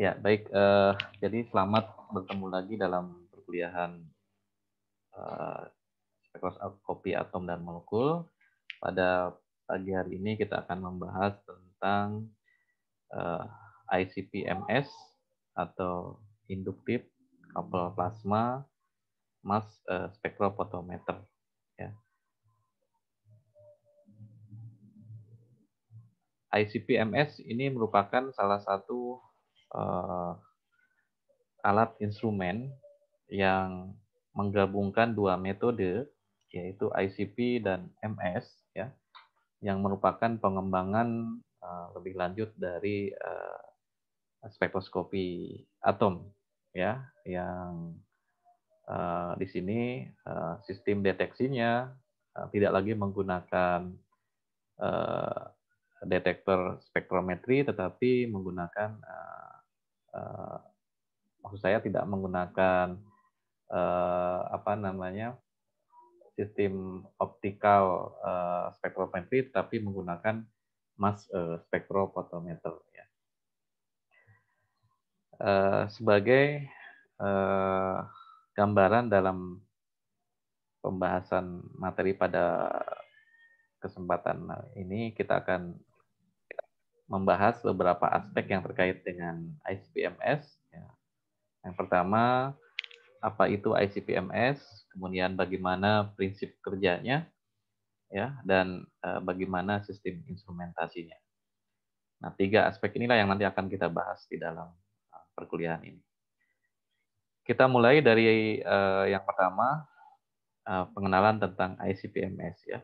Ya, baik. Uh, jadi selamat bertemu lagi dalam perkuliahan uh, kopi atom dan molekul. Pada pagi hari ini kita akan membahas tentang uh, eh, ICP-MS atau induktif couple plasma mass uh, spectrophotometer. Ya. ICP-MS ini merupakan salah satu uh, alat instrumen yang menggabungkan dua metode yaitu ICP dan MS ya yang merupakan pengembangan uh, lebih lanjut dari uh, spektroskopi atom ya yang uh, di sini uh, sistem deteksinya uh, tidak lagi menggunakan uh, detektor spektrometri tetapi menggunakan uh, Eh, maksud saya tidak menggunakan uh, apa namanya sistem optikal uh, spektrometri tapi menggunakan mass uh, spektrofotometer ya. uh, sebagai uh, gambaran dalam pembahasan materi pada kesempatan ini kita akan membahas beberapa aspek yang terkait dengan ICPMS. Ya. Yang pertama, apa itu ICPMS, kemudian bagaimana prinsip kerjanya, ya, dan eh, bagaimana sistem instrumentasinya. Nah, tiga aspek inilah yang nanti akan kita bahas di dalam eh, perkuliahan ini. Kita mulai dari eh, yang pertama, pengenalan tentang ICPMS. Ya,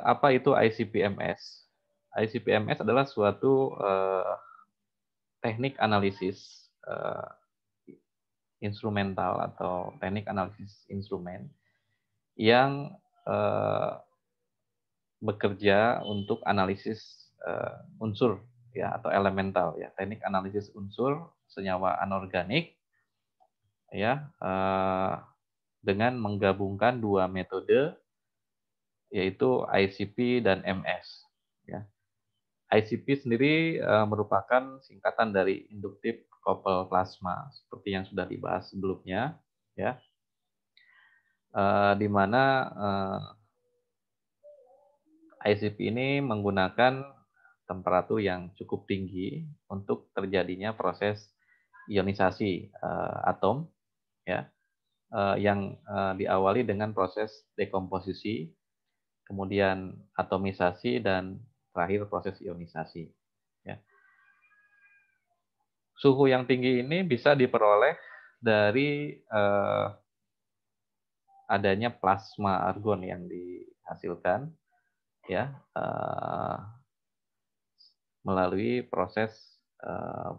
apa itu ICPMS? ICP-MS adalah suatu uh, teknik analisis uh, instrumental atau teknik analisis instrumen yang uh, bekerja untuk analisis unsur ya atau elemental ya teknik analisis unsur senyawa anorganik ya dengan menggabungkan dua metode yaitu ICP dan MS ya ICP sendiri uh, merupakan singkatan dari induktif couple plasma seperti yang sudah dibahas sebelumnya ya. Uh, di mana uh, eh, ICP ini menggunakan temperatur yang cukup tinggi untuk terjadinya proses ionisasi uh, atom ya. Uh, yang uh, diawali dengan proses dekomposisi, kemudian atomisasi dan terakhir proses ionisasi. Ya. Suhu yang tinggi ini bisa diperoleh dari eh, adanya plasma argon yang dihasilkan ya eh, melalui proses eh,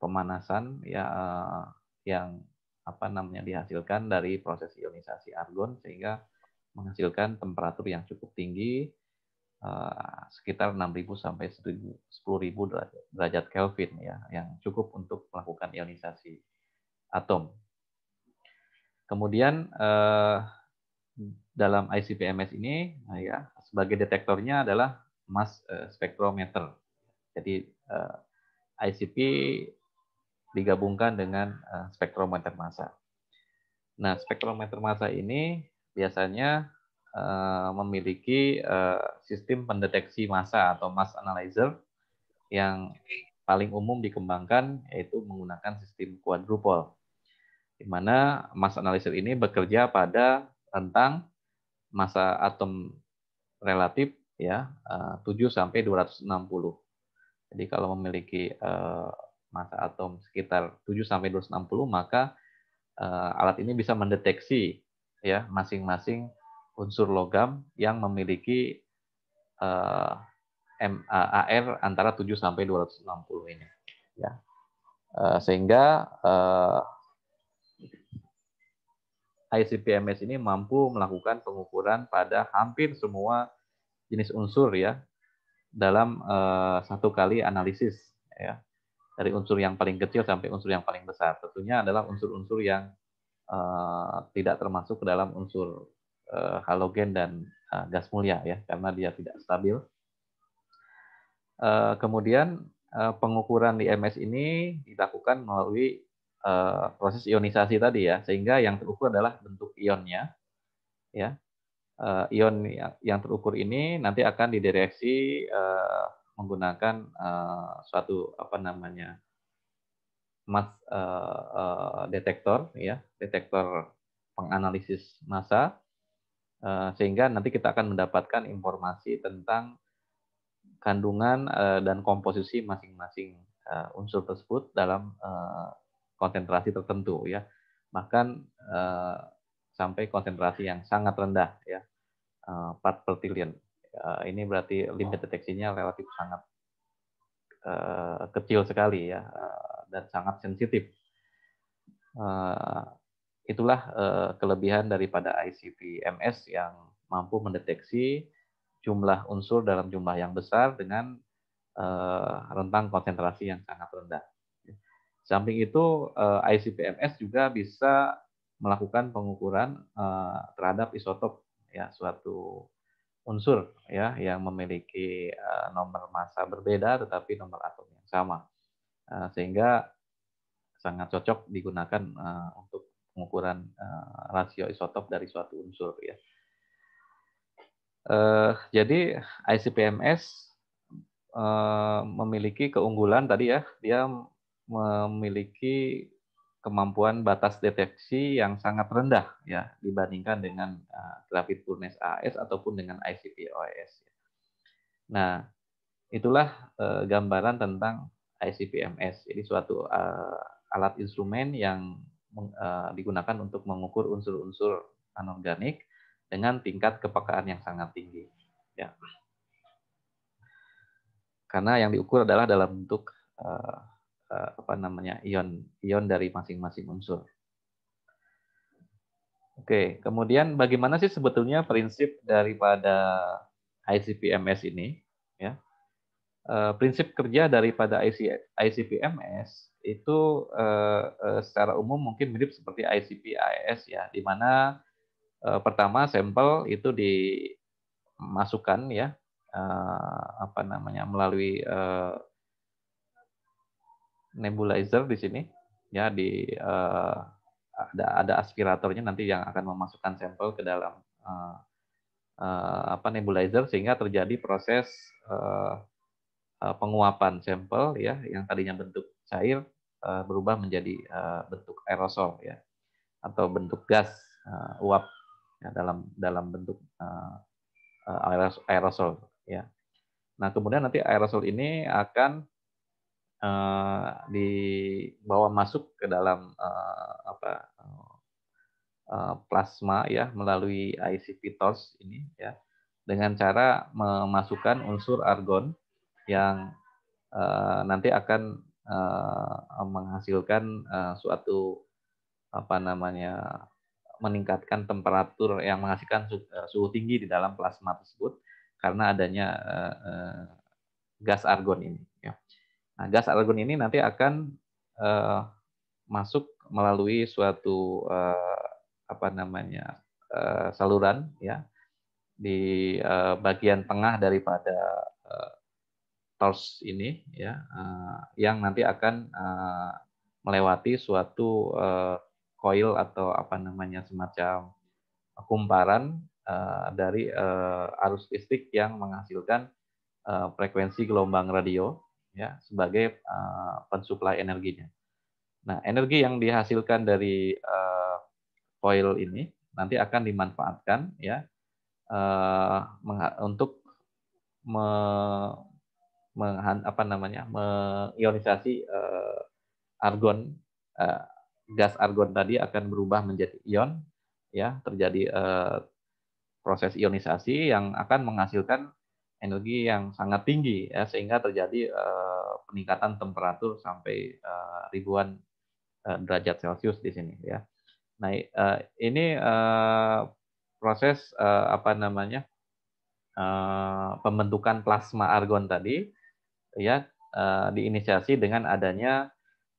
pemanasan ya eh, yang apa namanya dihasilkan dari proses ionisasi argon sehingga menghasilkan temperatur yang cukup tinggi Eh, sekitar 6.000 sampai 10.000 derajat, Kelvin ya yang cukup untuk melakukan ionisasi atom. Kemudian eh, dalam ICP-MS ini nah ya sebagai detektornya adalah mass eh, spectrometer. spektrometer. Jadi eh, ICP digabungkan dengan eh, spektrometer massa. Nah, spektrometer massa ini biasanya Eh, memiliki eh, sistem pendeteksi massa atau mass analyzer yang paling umum dikembangkan yaitu menggunakan sistem quadruple. Di mana mass analyzer ini bekerja pada rentang massa atom relatif ya 7 eh, sampai 260. Jadi kalau memiliki massa atom sekitar 7 sampai 260 maka alat ini bisa mendeteksi ya masing-masing unsur logam yang memiliki uh, M, uh, AR antara 7 sampai 260 ini. Ya. Uh, sehingga uh, eh, ICPMS ini mampu melakukan pengukuran pada hampir semua jenis unsur ya dalam uh, satu kali analisis ya dari unsur yang paling kecil sampai unsur yang paling besar tentunya adalah unsur-unsur yang uh, tidak termasuk ke dalam unsur Eh, halogen dan eh, gas mulia ya karena dia tidak stabil. Eh, kemudian pengukuran di MS ini dilakukan melalui proses ionisasi tadi ya sehingga yang terukur adalah bentuk ionnya ya ion ya, yang terukur ini nanti akan didireksi menggunakan suatu apa namanya mass detektor ya detektor penganalisis massa Eh, sehingga nanti kita akan mendapatkan informasi tentang kandungan eh, dan komposisi masing-masing eh, unsur tersebut dalam konsentrasi tertentu ya bahkan sampai konsentrasi yang sangat rendah ya part per trillion ini berarti limit deteksinya relatif sangat kecil sekali ya dan sangat sensitif Itulah uh, kelebihan daripada ICP-MS yang mampu mendeteksi jumlah unsur dalam jumlah yang besar dengan uh, rentang konsentrasi yang sangat rendah. Samping itu, eh, ICP-MS juga bisa melakukan pengukuran uh, terhadap isotop ya suatu unsur ya yang memiliki uh, nomor massa berbeda tetapi nomor atom yang sama uh, sehingga sangat cocok digunakan uh, untuk pengukuran uh, rasio isotop dari suatu unsur ya. Uh, jadi ICPMS uh, eh, memiliki keunggulan tadi ya, dia memiliki kemampuan batas deteksi yang sangat rendah ya dibandingkan dengan uh, rapid Furnace AS ataupun dengan ICP-OS. Ya. Nah, itulah uh, gambaran tentang ICPMS Jadi suatu uh, alat instrumen yang Eh, digunakan untuk mengukur unsur-unsur anorganik dengan tingkat kepekaan yang sangat tinggi. Ya. Karena yang diukur adalah dalam bentuk eh, eh, apa namanya ion ion dari masing-masing unsur. Oke, kemudian bagaimana sih sebetulnya prinsip daripada ICP-MS ini? Ya, Eh, prinsip kerja daripada IC, itu eh, eh, secara umum mungkin mirip seperti ICPIs ya, di mana pertama sampel itu dimasukkan ya apa namanya melalui nebulizer di sini ya di ada ada aspiratornya nanti yang akan memasukkan sampel ke dalam apa nebulizer sehingga terjadi proses Eh, penguapan sampel ya yang tadinya bentuk cair eh, berubah menjadi eh, bentuk aerosol ya atau bentuk gas uap ya, dalam dalam bentuk aerosol ya. Nah kemudian nanti aerosol ini akan dibawa masuk ke dalam apa plasma ya melalui ICP TORS ini ya dengan cara memasukkan unsur argon yang uh, nanti akan uh, menghasilkan uh, suatu apa namanya meningkatkan temperatur yang menghasilkan suhu, tinggi di dalam plasma tersebut karena adanya uh, gas argon ini. Ya. Nah, gas argon ini nanti akan uh, masuk melalui suatu uh, apa namanya uh, saluran ya di uh, bagian tengah daripada uh, tors ini ya uh, yang nanti akan uh, melewati suatu uh, coil atau apa namanya semacam kumparan uh, dari uh, arus listrik yang menghasilkan uh, frekuensi gelombang radio ya sebagai uh, pensuplai energinya. Nah, energi yang dihasilkan dari uh, coil ini nanti akan dimanfaatkan ya uh, untuk menghan, apa namanya mengionisasi uh, eh, argon uh, gas argon tadi akan berubah menjadi ion ya terjadi uh, proses ionisasi yang akan menghasilkan energi yang sangat tinggi ya sehingga terjadi uh, peningkatan temperatur sampai uh, ribuan uh, derajat celcius di sini ya nah uh, ini uh, proses uh, apa namanya Uh, pembentukan plasma argon tadi ya eh, diinisiasi dengan adanya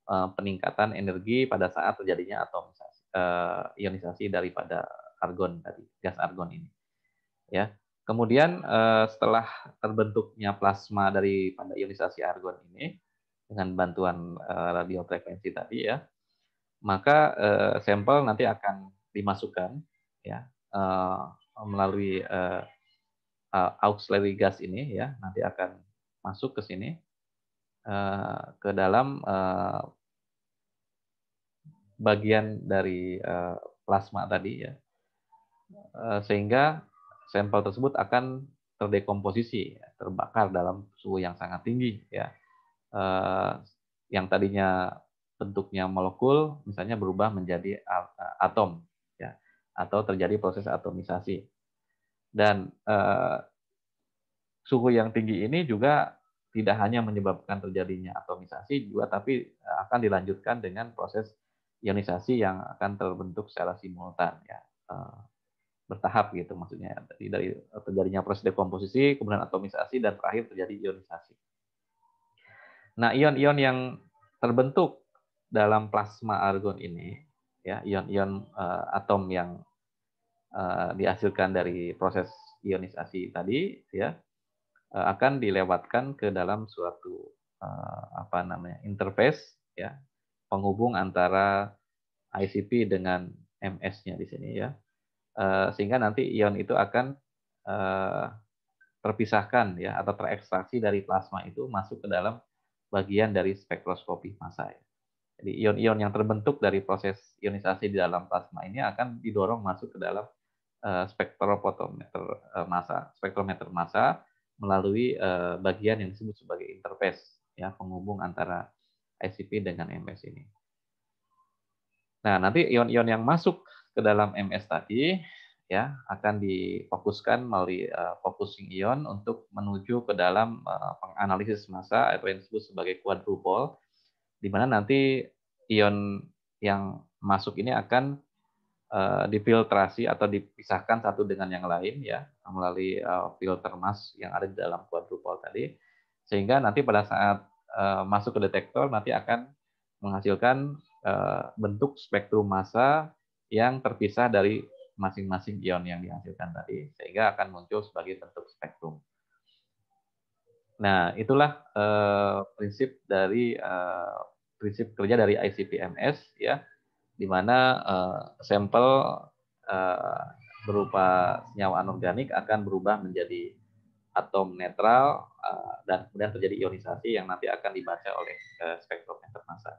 eh, peningkatan energi pada saat terjadinya atomisasi uh, ionisasi daripada argon tadi gas argon ini ya kemudian uh, setelah terbentuknya plasma daripada ionisasi argon ini dengan bantuan uh, frekuensi tadi ya maka uh, sampel nanti akan dimasukkan ya uh, melalui uh, uh, auxiliary gas ini ya nanti akan masuk ke sini eh, ke dalam eh, bagian dari eh, plasma tadi ya sehingga sampel tersebut akan terdekomposisi ya, terbakar dalam suhu yang sangat tinggi ya yang tadinya bentuknya molekul misalnya berubah menjadi atom ya atau terjadi proses atomisasi dan suhu yang tinggi ini juga tidak hanya menyebabkan terjadinya atomisasi juga, tapi eh, akan dilanjutkan dengan proses ionisasi yang akan terbentuk secara simultan ya eh, bertahap gitu maksudnya ya. dari, dari terjadinya proses dekomposisi kemudian atomisasi dan terakhir terjadi ionisasi. Nah ion-ion yang terbentuk dalam plasma argon ini ya ion-ion uh, atom yang uh, dihasilkan dari proses ionisasi tadi ya Eh, akan dilewatkan ke dalam suatu eh, apa namanya interface ya penghubung antara ICP dengan MS-nya di sini ya eh, sehingga nanti ion itu akan terpisahkan ya atau terekstraksi dari plasma itu masuk ke dalam bagian dari spektroskopi massa ya. Jadi ion-ion yang terbentuk dari proses ionisasi di dalam plasma ini akan didorong masuk ke dalam spektrofotometer massa, spektrometer massa melalui uh, bagian yang disebut sebagai interface ya penghubung antara ICP dengan MS ini. Nah, nanti ion-ion yang masuk ke dalam MS tadi ya akan difokuskan melalui uh, focusing ion untuk menuju ke dalam uh, penganalisis massa atau yang disebut sebagai quadrupole, di mana nanti ion yang masuk ini akan Eh, difiltrasi atau dipisahkan satu dengan yang lain ya melalui eh, filter mas yang ada di dalam quadrupol tadi sehingga nanti pada saat eh, masuk ke detektor nanti akan menghasilkan bentuk spektrum massa yang terpisah dari masing-masing ion yang dihasilkan tadi sehingga akan muncul sebagai bentuk spektrum. Nah, itulah prinsip dari prinsip kerja dari ICP-MS ya di mana uh, sampel uh, berupa senyawa anorganik akan berubah menjadi atom netral eh, dan kemudian terjadi ionisasi yang nanti akan dibaca oleh uh, spektrometer massa.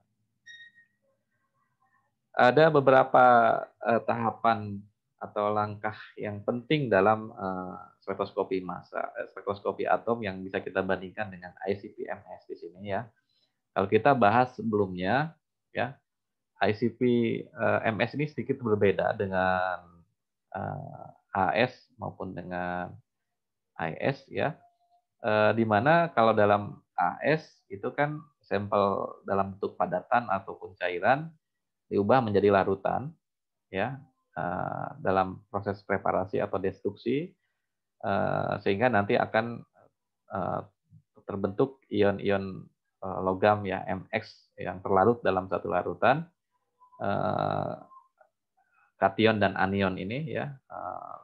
Ada beberapa tahapan atau langkah yang penting dalam uh, spektroskopi massa, spektroskopi atom yang bisa kita bandingkan dengan ICP-MS di sini ya. Kalau kita bahas sebelumnya, ya ICP uh, eh, MS ini sedikit berbeda dengan uh, eh, AS maupun dengan IS ya. Uh, di mana kalau dalam AS itu kan sampel dalam bentuk padatan ataupun cairan diubah menjadi larutan ya uh, dalam proses preparasi atau destruksi uh, sehingga nanti akan uh, terbentuk ion-ion logam ya MX yang terlarut dalam satu larutan Eh, kation dan anion ini ya eh,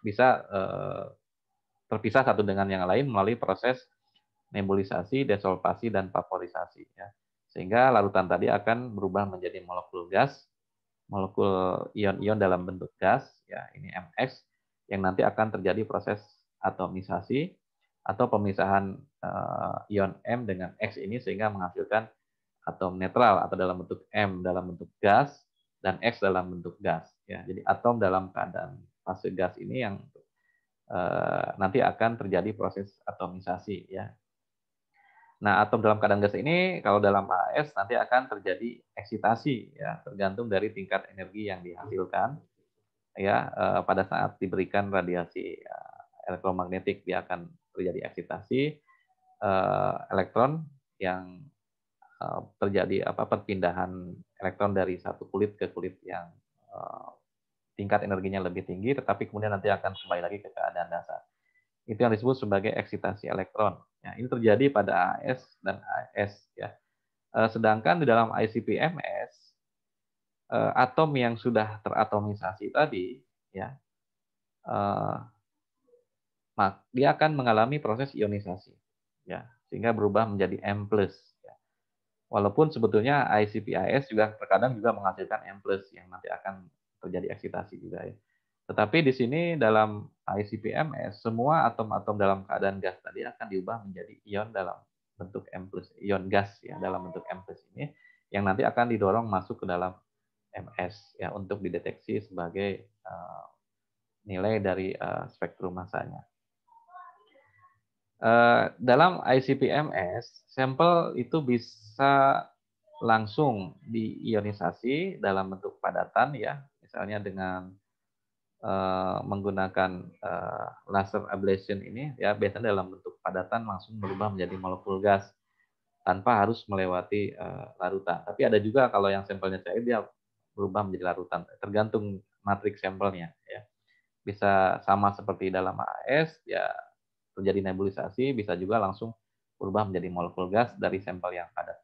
bisa eh, terpisah satu dengan yang lain melalui proses nebulisasi, desolvasi, dan vaporisasi. Ya. Sehingga larutan tadi akan berubah menjadi molekul gas, molekul ion-ion dalam bentuk gas, ya ini Mx, yang nanti akan terjadi proses atomisasi atau pemisahan ion M dengan X ini sehingga menghasilkan atom netral atau dalam bentuk M dalam bentuk gas dan X dalam bentuk gas ya. Jadi atom dalam keadaan fase gas ini yang eh, nanti akan terjadi proses atomisasi ya. Nah, atom dalam keadaan gas ini kalau dalam AS nanti akan terjadi eksitasi ya, tergantung dari tingkat energi yang dihasilkan ya eh, pada saat diberikan radiasi eh, elektromagnetik dia akan terjadi eksitasi elektron yang Eh, terjadi apa perpindahan elektron dari satu kulit ke kulit yang eh, tingkat energinya lebih tinggi, tetapi kemudian nanti akan kembali lagi ke keadaan dasar. Itu yang disebut sebagai eksitasi elektron. Ya, ini terjadi pada AS dan AS. Ya. Eh, sedangkan di dalam ICP-MS, atom yang sudah teratomisasi tadi, ya, dia akan mengalami proses ionisasi, ya, sehingga berubah menjadi M Walaupun sebetulnya ICPIS juga terkadang juga menghasilkan M+ yang nanti akan terjadi eksitasi juga ya. Tetapi di sini dalam icp semua atom-atom dalam keadaan gas tadi akan diubah menjadi ion dalam bentuk M+, ion gas ya dalam bentuk M+ ini yang nanti akan didorong masuk ke dalam MS ya untuk dideteksi sebagai uh, nilai dari uh, spektrum masanya. Eh, dalam ICPMS, sampel itu bisa langsung diionisasi dalam bentuk padatan ya, misalnya dengan uh, menggunakan uh, laser ablation ini ya biasanya dalam bentuk padatan langsung berubah menjadi molekul gas tanpa harus melewati uh, larutan. Tapi ada juga kalau yang sampelnya cair dia berubah menjadi larutan, tergantung matriks sampelnya ya. Bisa sama seperti dalam AS ya terjadi nebulisasi bisa juga langsung berubah menjadi molekul gas dari sampel yang ada.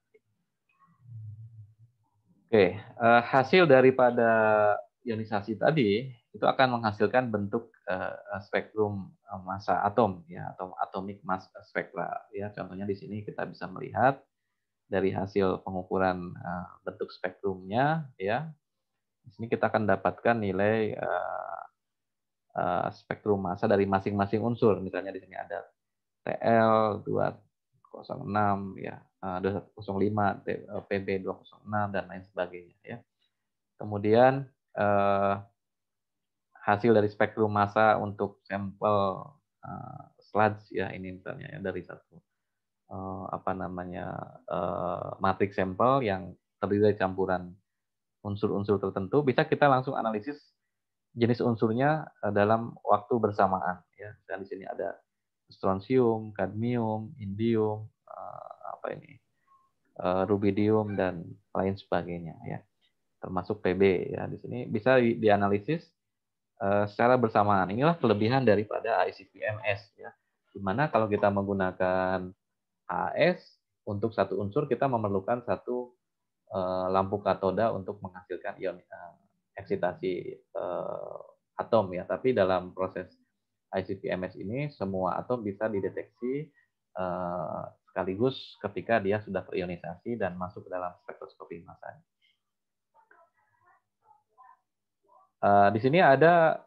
Oke, eh, hasil daripada ionisasi tadi itu akan menghasilkan bentuk eh, eh, spektrum massa atom ya atau atomic mass spectra ya contohnya di sini kita bisa melihat dari hasil pengukuran bentuk spektrumnya ya di sini kita akan dapatkan nilai Eh, spektrum massa dari masing-masing unsur. Misalnya di sini ada TL 206 ya, uh, 205 PB 206 dan lain sebagainya ya. Kemudian eh, hasil dari spektrum massa untuk sampel eh, sludge ya ini misalnya ya, dari satu eh, apa namanya eh, matriks sampel yang terdiri dari campuran unsur-unsur tertentu bisa kita langsung analisis jenis unsurnya eh, dalam waktu bersamaan. Ya, dan di sini ada strontium, kadmium, indium, eh, apa ini, eh, rubidium dan lain sebagainya. Ya, termasuk PB. Ya, di sini bisa dianalisis secara bersamaan. Inilah kelebihan daripada ICP-MS. Ya, dimana kalau kita menggunakan AS untuk satu unsur kita memerlukan satu lampu katoda untuk menghasilkan ion eksitasi uh, atom ya, tapi dalam proses ICP-MS ini semua atom bisa dideteksi uh, sekaligus ketika dia sudah terionisasi dan masuk ke dalam spektroskopi massa. Uh, eh, di sini ada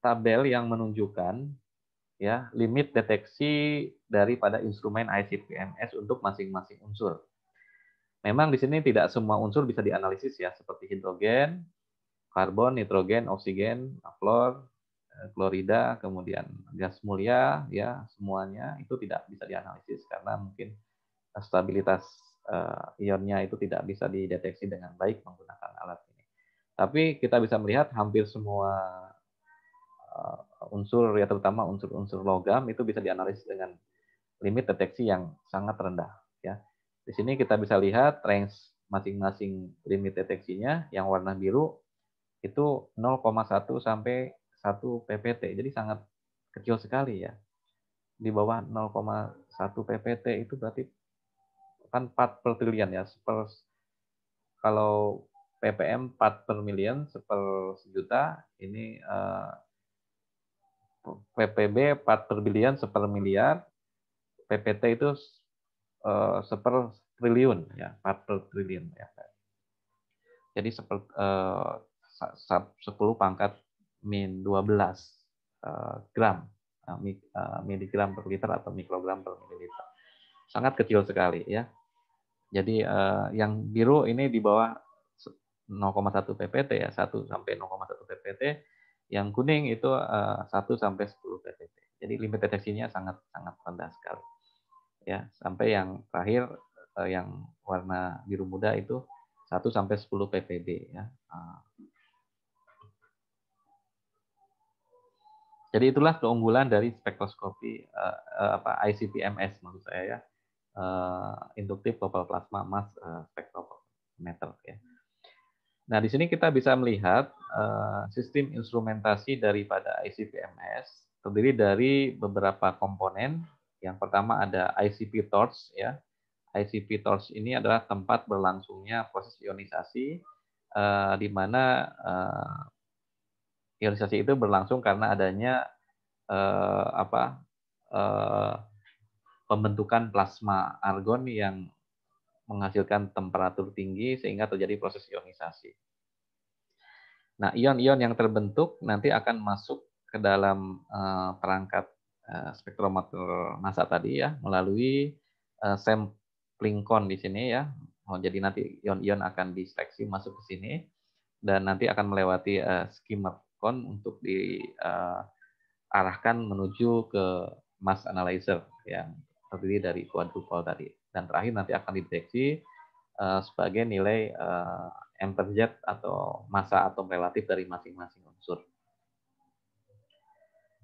tabel yang menunjukkan ya limit deteksi daripada instrumen ICP-MS untuk masing-masing unsur. Memang di sini tidak semua unsur bisa dianalisis ya, seperti hidrogen, karbon, nitrogen, oksigen, fluor, eh, klorida, kemudian gas mulia, ya semuanya itu tidak bisa dianalisis karena mungkin eh, stabilitas uh, ionnya itu tidak bisa dideteksi dengan baik menggunakan alat ini. Tapi kita bisa melihat hampir semua uh, unsur, ya terutama unsur-unsur logam itu bisa dianalisis dengan limit deteksi yang sangat rendah. Ya, di sini kita bisa lihat range masing-masing limit deteksinya. Yang warna biru itu 0,1 sampai 1 ppt. Jadi sangat kecil sekali ya. Di bawah 0,1 ppt itu berarti kan 4 per triliun ya. Per, kalau PPM 4 per million, per juta ini eh, PPB 4 per billion, per miliar, PPT itu eh, seper triliun ya, 4 per triliun ya. Jadi seperti eh, sub 10 pangkat min 12 uh, eh, gram uh, miligram per liter atau mikrogram per mililiter. Sangat kecil sekali ya. Jadi uh, yang biru ini di bawah 0,1 ppt ya, 1 sampai 0,1 ppt. Yang kuning itu uh, 1 sampai 10 ppt. Jadi limit deteksinya sangat sangat rendah sekali. Ya, sampai yang terakhir uh, yang warna biru muda itu 1 sampai 10 ppb ya. uh, Jadi itulah keunggulan dari spektroskopi uh, apa ICP-MS menurut saya ya. Uh, induktif global plasma mass spectrometer ya. Nah, di sini kita bisa melihat uh, sistem instrumentasi daripada ICP-MS terdiri dari beberapa komponen. Yang pertama ada ICP torch ya. ICP torch ini adalah tempat berlangsungnya proses ionisasi uh, di mana uh, hilirisasi itu berlangsung karena adanya eh, apa eh, pembentukan plasma argon yang menghasilkan temperatur tinggi sehingga terjadi proses ionisasi. Nah, ion-ion yang terbentuk nanti akan masuk ke dalam eh, perangkat eh, spektrometer massa tadi ya melalui eh, sampling cone di sini ya. Oh, jadi nanti ion-ion akan diseksi masuk ke sini dan nanti akan melewati uh, eh, skimmer Bitcoin untuk diarahkan eh, menuju ke mass analyzer yang terdiri dari quadruple tadi. Dan terakhir nanti akan dideteksi eh, sebagai nilai eh, amperjet atau massa atom relatif dari masing-masing unsur.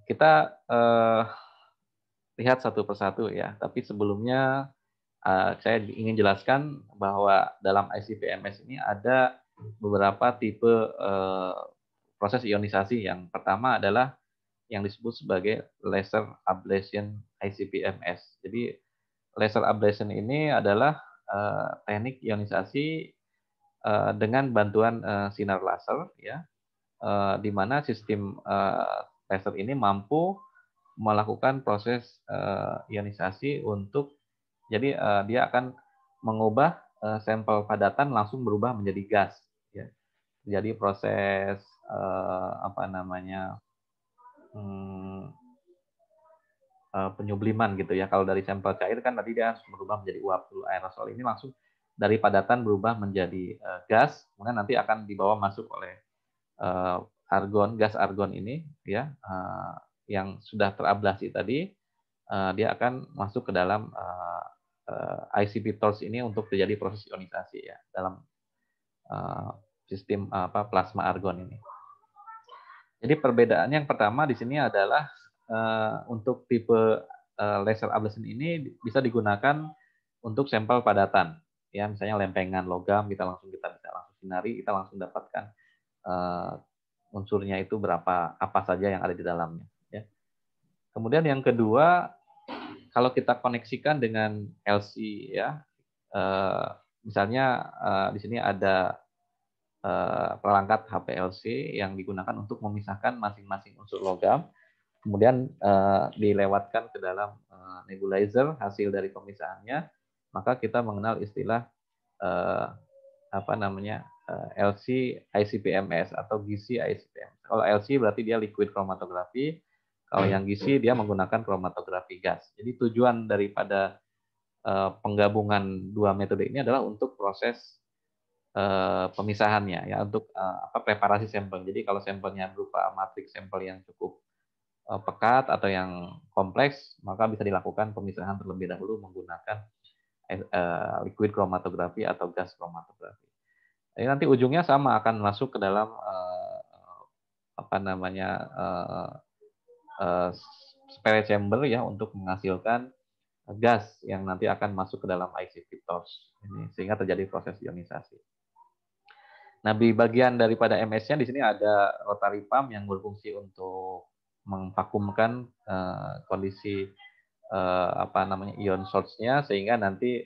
Kita uh, lihat satu persatu ya, tapi sebelumnya uh, saya ingin jelaskan bahwa dalam ICPMS ini ada beberapa tipe uh, proses ionisasi yang pertama adalah yang disebut sebagai laser ablation ICP-MS. Jadi laser ablation ini adalah uh, teknik ionisasi uh, dengan bantuan uh, sinar laser ya. Uh, di mana sistem uh, laser ini mampu melakukan proses uh, ionisasi untuk jadi uh, dia akan mengubah uh, sampel padatan langsung berubah menjadi gas ya. Jadi proses uh, apa namanya hmm, uh, penyubliman gitu ya. Kalau dari sampel cair kan tadi dia harus berubah menjadi uap dulu aerosol ini langsung dari padatan berubah menjadi uh, gas, kemudian nanti akan dibawa masuk oleh uh, argon gas argon ini ya uh, yang sudah terablasi tadi uh, dia akan masuk ke dalam uh, ICP torch ini untuk terjadi proses ionisasi ya dalam uh, sistem apa plasma argon ini. Jadi perbedaan yang pertama di sini adalah uh, untuk tipe uh, laser ablation ini bisa digunakan untuk sampel padatan. Ya, misalnya lempengan logam kita langsung kita bisa langsung sinari, kita langsung dapatkan uh, unsurnya itu berapa apa saja yang ada di dalamnya. Ya. Kemudian yang kedua, kalau kita koneksikan dengan LC ya, misalnya di sini ada Eh, perangkat HPLC yang digunakan untuk memisahkan masing-masing unsur logam, kemudian eh, dilewatkan ke dalam eh, nebulizer hasil dari pemisahannya, maka kita mengenal istilah apa namanya LC ICPMS atau GC ICPMS. Kalau LC berarti dia liquid chromatography, kalau yang GC dia menggunakan chromatography gas. Jadi tujuan daripada penggabungan dua metode ini adalah untuk proses Eh, pemisahannya ya untuk eh, apa preparasi sampel. Jadi kalau sampelnya berupa matriks sampel yang cukup eh, pekat atau yang kompleks, maka bisa dilakukan pemisahan terlebih dahulu menggunakan liquid chromatografi atau gas chromatografi. Jadi nanti ujungnya sama akan masuk ke dalam apa namanya spare chamber ya untuk menghasilkan gas yang nanti akan masuk ke dalam IC torch ini sehingga terjadi proses ionisasi. Nah, di bagian daripada MS-nya di sini ada Rotary Pump yang berfungsi untuk memvakumkan uh, eh, kondisi uh, apa namanya ion source-nya sehingga nanti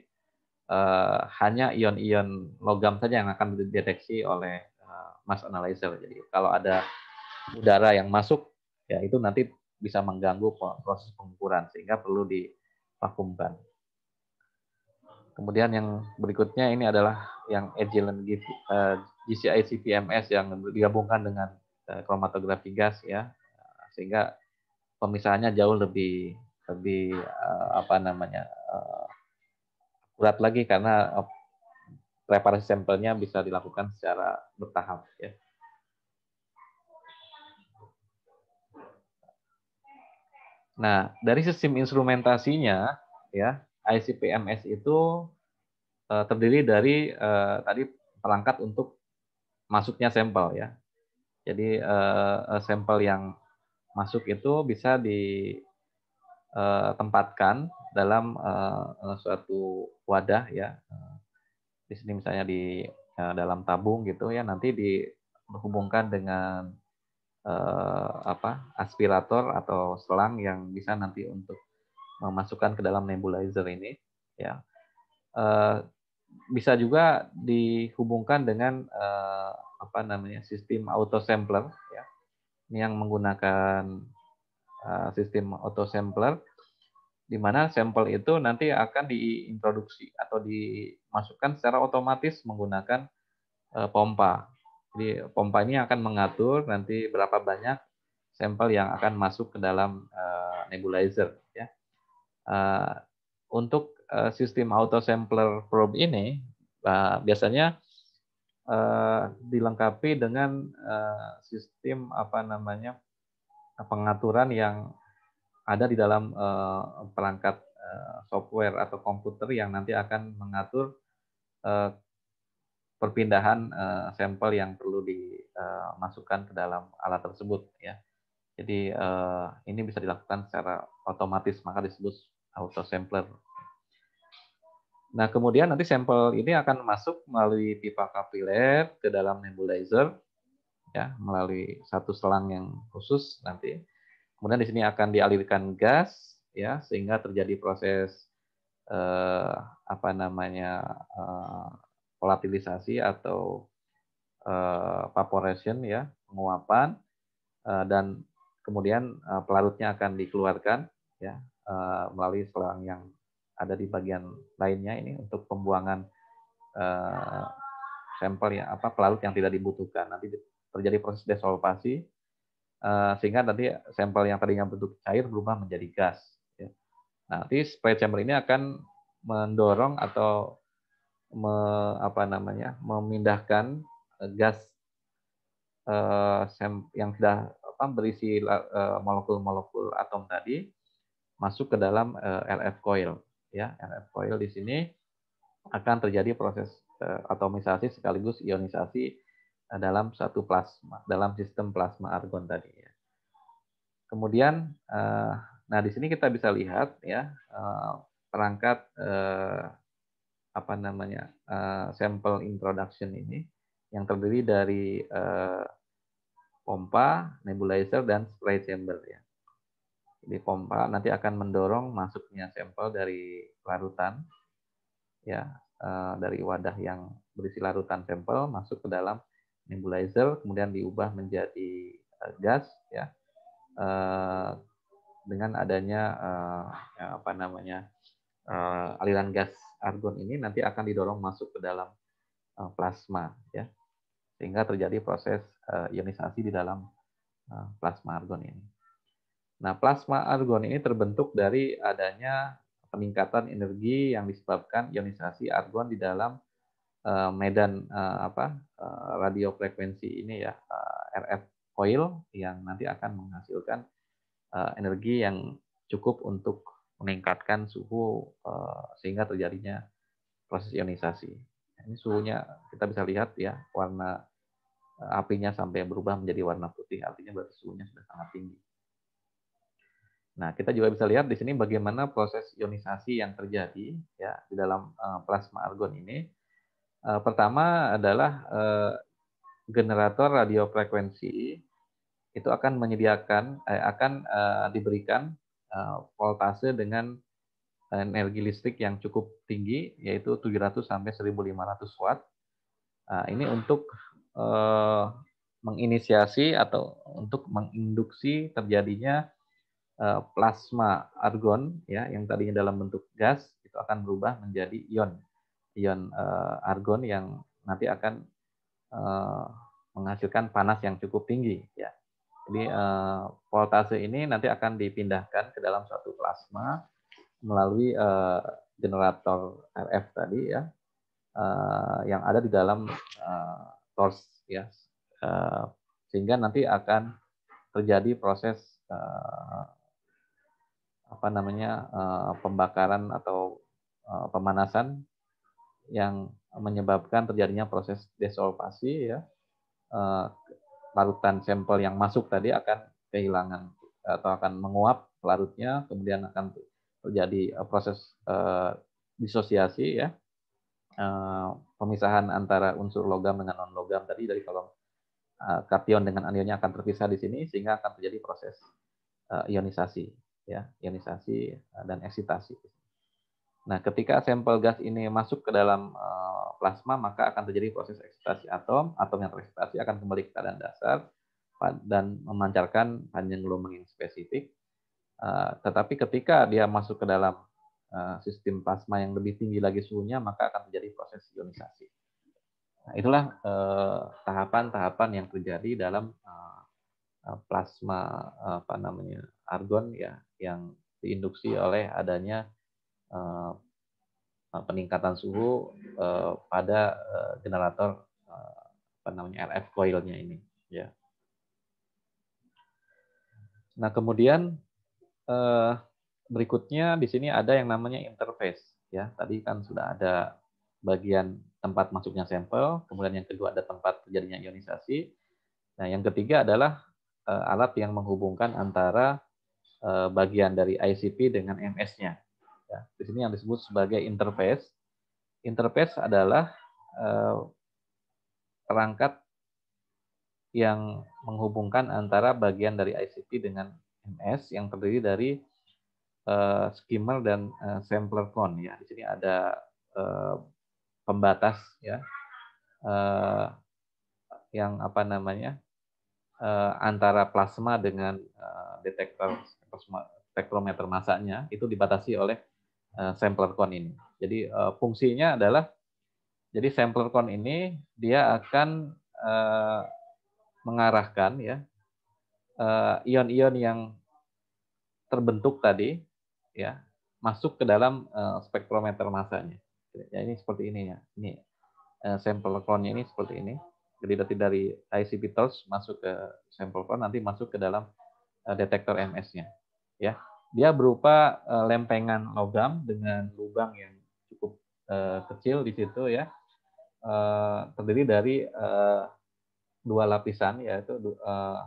uh, hanya ion-ion logam saja yang akan dideteksi oleh uh, mass analyzer. Jadi kalau ada udara yang masuk ya itu nanti bisa mengganggu proses pengukuran sehingga perlu divakumkan. Kemudian yang berikutnya ini adalah yang Agilent GCI eh, CVMS yang digabungkan dengan kromatografi eh, gas ya sehingga pemisahannya jauh lebih lebih eh, apa namanya akurat lagi karena reparasi sampelnya bisa dilakukan secara bertahap ya. Nah, dari sistem instrumentasinya ya ICPMS itu uh, terdiri dari uh, tadi perangkat untuk masuknya sampel ya. Jadi uh, sampel yang masuk itu bisa ditempatkan dalam uh, suatu wadah ya. Di sini misalnya di uh, dalam tabung gitu ya nanti dihubungkan dengan uh, apa aspirator atau selang yang bisa nanti untuk memasukkan ke dalam nebulizer ini ya uh, bisa juga dihubungkan dengan uh, apa namanya sistem auto sampler ya yang menggunakan uh, sistem auto sampler di mana sampel itu nanti akan diintroduksi atau dimasukkan secara otomatis menggunakan uh, pompa. Jadi pompa ini akan mengatur nanti berapa banyak sampel yang akan masuk ke dalam nebulizer. Eh, untuk uh, sistem sampler probe ini eh, biasanya dilengkapi dengan sistem apa namanya pengaturan yang ada di dalam perangkat software atau komputer yang nanti akan mengatur perpindahan sampel yang perlu dimasukkan ke dalam alat tersebut ya jadi uh, ini bisa dilakukan secara otomatis, maka disebut auto sampler. Nah, kemudian nanti sampel ini akan masuk melalui pipa kapiler ke dalam nebulizer ya, melalui satu selang yang khusus nanti. Kemudian di sini akan dialirkan gas ya sehingga terjadi proses eh, apa namanya eh, volatilisasi atau eh, ya, penguapan eh, dan kemudian uh, pelarutnya akan dikeluarkan ya uh, melalui selang yang ada di bagian lainnya ini untuk pembuangan uh, sampel ya apa pelarut yang tidak dibutuhkan nanti terjadi proses desolvasi uh, sehingga nanti sampel yang tadinya bentuk cair berubah menjadi gas ya. nanti spray chamber ini akan mendorong atau me, apa namanya memindahkan gas uh, yang sudah apa berisi eh, molekul-molekul atom tadi masuk ke dalam eh, LF coil ya LF coil di sini akan terjadi proses eh, atomisasi sekaligus ionisasi dalam satu plasma dalam sistem plasma argon tadi ya. Kemudian nah di sini kita bisa lihat ya perangkat apa namanya sampel introduction ini yang terdiri dari pompa, nebulizer, dan spray chamber. Ya. Jadi pompa nanti akan mendorong masuknya sampel dari larutan, ya eh, dari wadah yang berisi larutan sampel masuk ke dalam nebulizer, kemudian diubah menjadi eh, gas, ya eh, dengan adanya ya, apa namanya aliran gas argon ini nanti akan didorong masuk ke dalam plasma ya sehingga terjadi proses Eh, ionisasi di dalam eh, plasma argon ini. Nah, plasma argon ini terbentuk dari adanya peningkatan energi yang disebabkan ionisasi argon di dalam eh, medan apa radio frekuensi ini ya RF coil yang nanti akan menghasilkan energi yang cukup untuk meningkatkan suhu sehingga terjadinya proses ionisasi. Ini suhunya kita bisa lihat ya warna apinya sampai berubah menjadi warna putih, artinya berarti suhunya sudah sangat tinggi. Nah, kita juga bisa lihat di sini bagaimana proses ionisasi yang terjadi ya di dalam eh, plasma argon ini. Eh, pertama adalah eh, generator radio frekuensi itu akan menyediakan akan diberikan voltase dengan energi listrik yang cukup tinggi yaitu 700 sampai 1500 watt. Nah, ini untuk eh, menginisiasi atau untuk menginduksi terjadinya eh, plasma argon ya yang tadinya dalam bentuk gas itu akan berubah menjadi ion ion eh, argon yang nanti akan eh, menghasilkan panas yang cukup tinggi ya. Jadi eh, voltase ini nanti akan dipindahkan ke dalam suatu plasma melalui eh, generator RF tadi ya eh, yang ada di dalam eh, source ya uh, sehingga nanti akan terjadi proses uh, apa namanya uh, pembakaran atau uh, pemanasan yang menyebabkan terjadinya proses desolvasi ya uh, larutan sampel yang masuk tadi akan kehilangan atau akan menguap larutnya kemudian akan terjadi proses uh, disosiasi ya uh, pemisahan antara unsur logam dengan non logam tadi dari kalau eh, kation dengan anionnya akan terpisah di sini sehingga akan terjadi proses eh, ionisasi ya ionisasi eh, dan eksitasi. Nah, ketika sampel gas ini masuk ke dalam plasma maka akan terjadi proses eksitasi atom, atom yang tereksitasi akan kembali ke keadaan dasar dan memancarkan panjang gelombang yang spesifik. tetapi ketika dia masuk ke dalam Eh, sistem plasma yang lebih tinggi lagi suhunya, maka akan terjadi proses ionisasi. Nah, itulah eh, tahapan-tahapan yang terjadi dalam eh, plasma apa namanya argon ya yang diinduksi oleh adanya peningkatan suhu pada generator apa namanya RF coilnya ini ya. Nah kemudian eh, berikutnya di sini ada yang namanya interface ya. Tadi kan sudah ada bagian tempat masuknya sampel, kemudian yang kedua ada tempat terjadinya ionisasi. Nah, yang ketiga adalah eh, alat yang menghubungkan antara eh, bagian dari ICP dengan MS-nya. Ya, di sini yang disebut sebagai interface. Interface adalah eh, perangkat yang menghubungkan antara bagian dari ICP dengan MS yang terdiri dari uh, eh, skimmer dan uh, sampler cone ya. Di sini ada uh, pembatas ya. Uh, yang apa namanya? Uh, antara plasma dengan uh, detektor spektrometer masanya itu dibatasi oleh uh, sampler cone ini. Jadi uh, fungsinya adalah jadi sampler cone ini dia akan uh, mengarahkan ya ion-ion uh, yang terbentuk tadi ya masuk ke dalam uh, spektrometer masanya. Ya ini seperti ini ya. Ini uh, eh, sampel klonnya ini seperti ini. Jadi dari dari ICP TORS masuk ke sampel klon nanti masuk ke dalam uh, detektor MS-nya. Ya. Dia berupa uh, lempengan logam dengan lubang yang cukup uh, kecil di situ ya. Uh, terdiri dari uh, dua lapisan yaitu uh,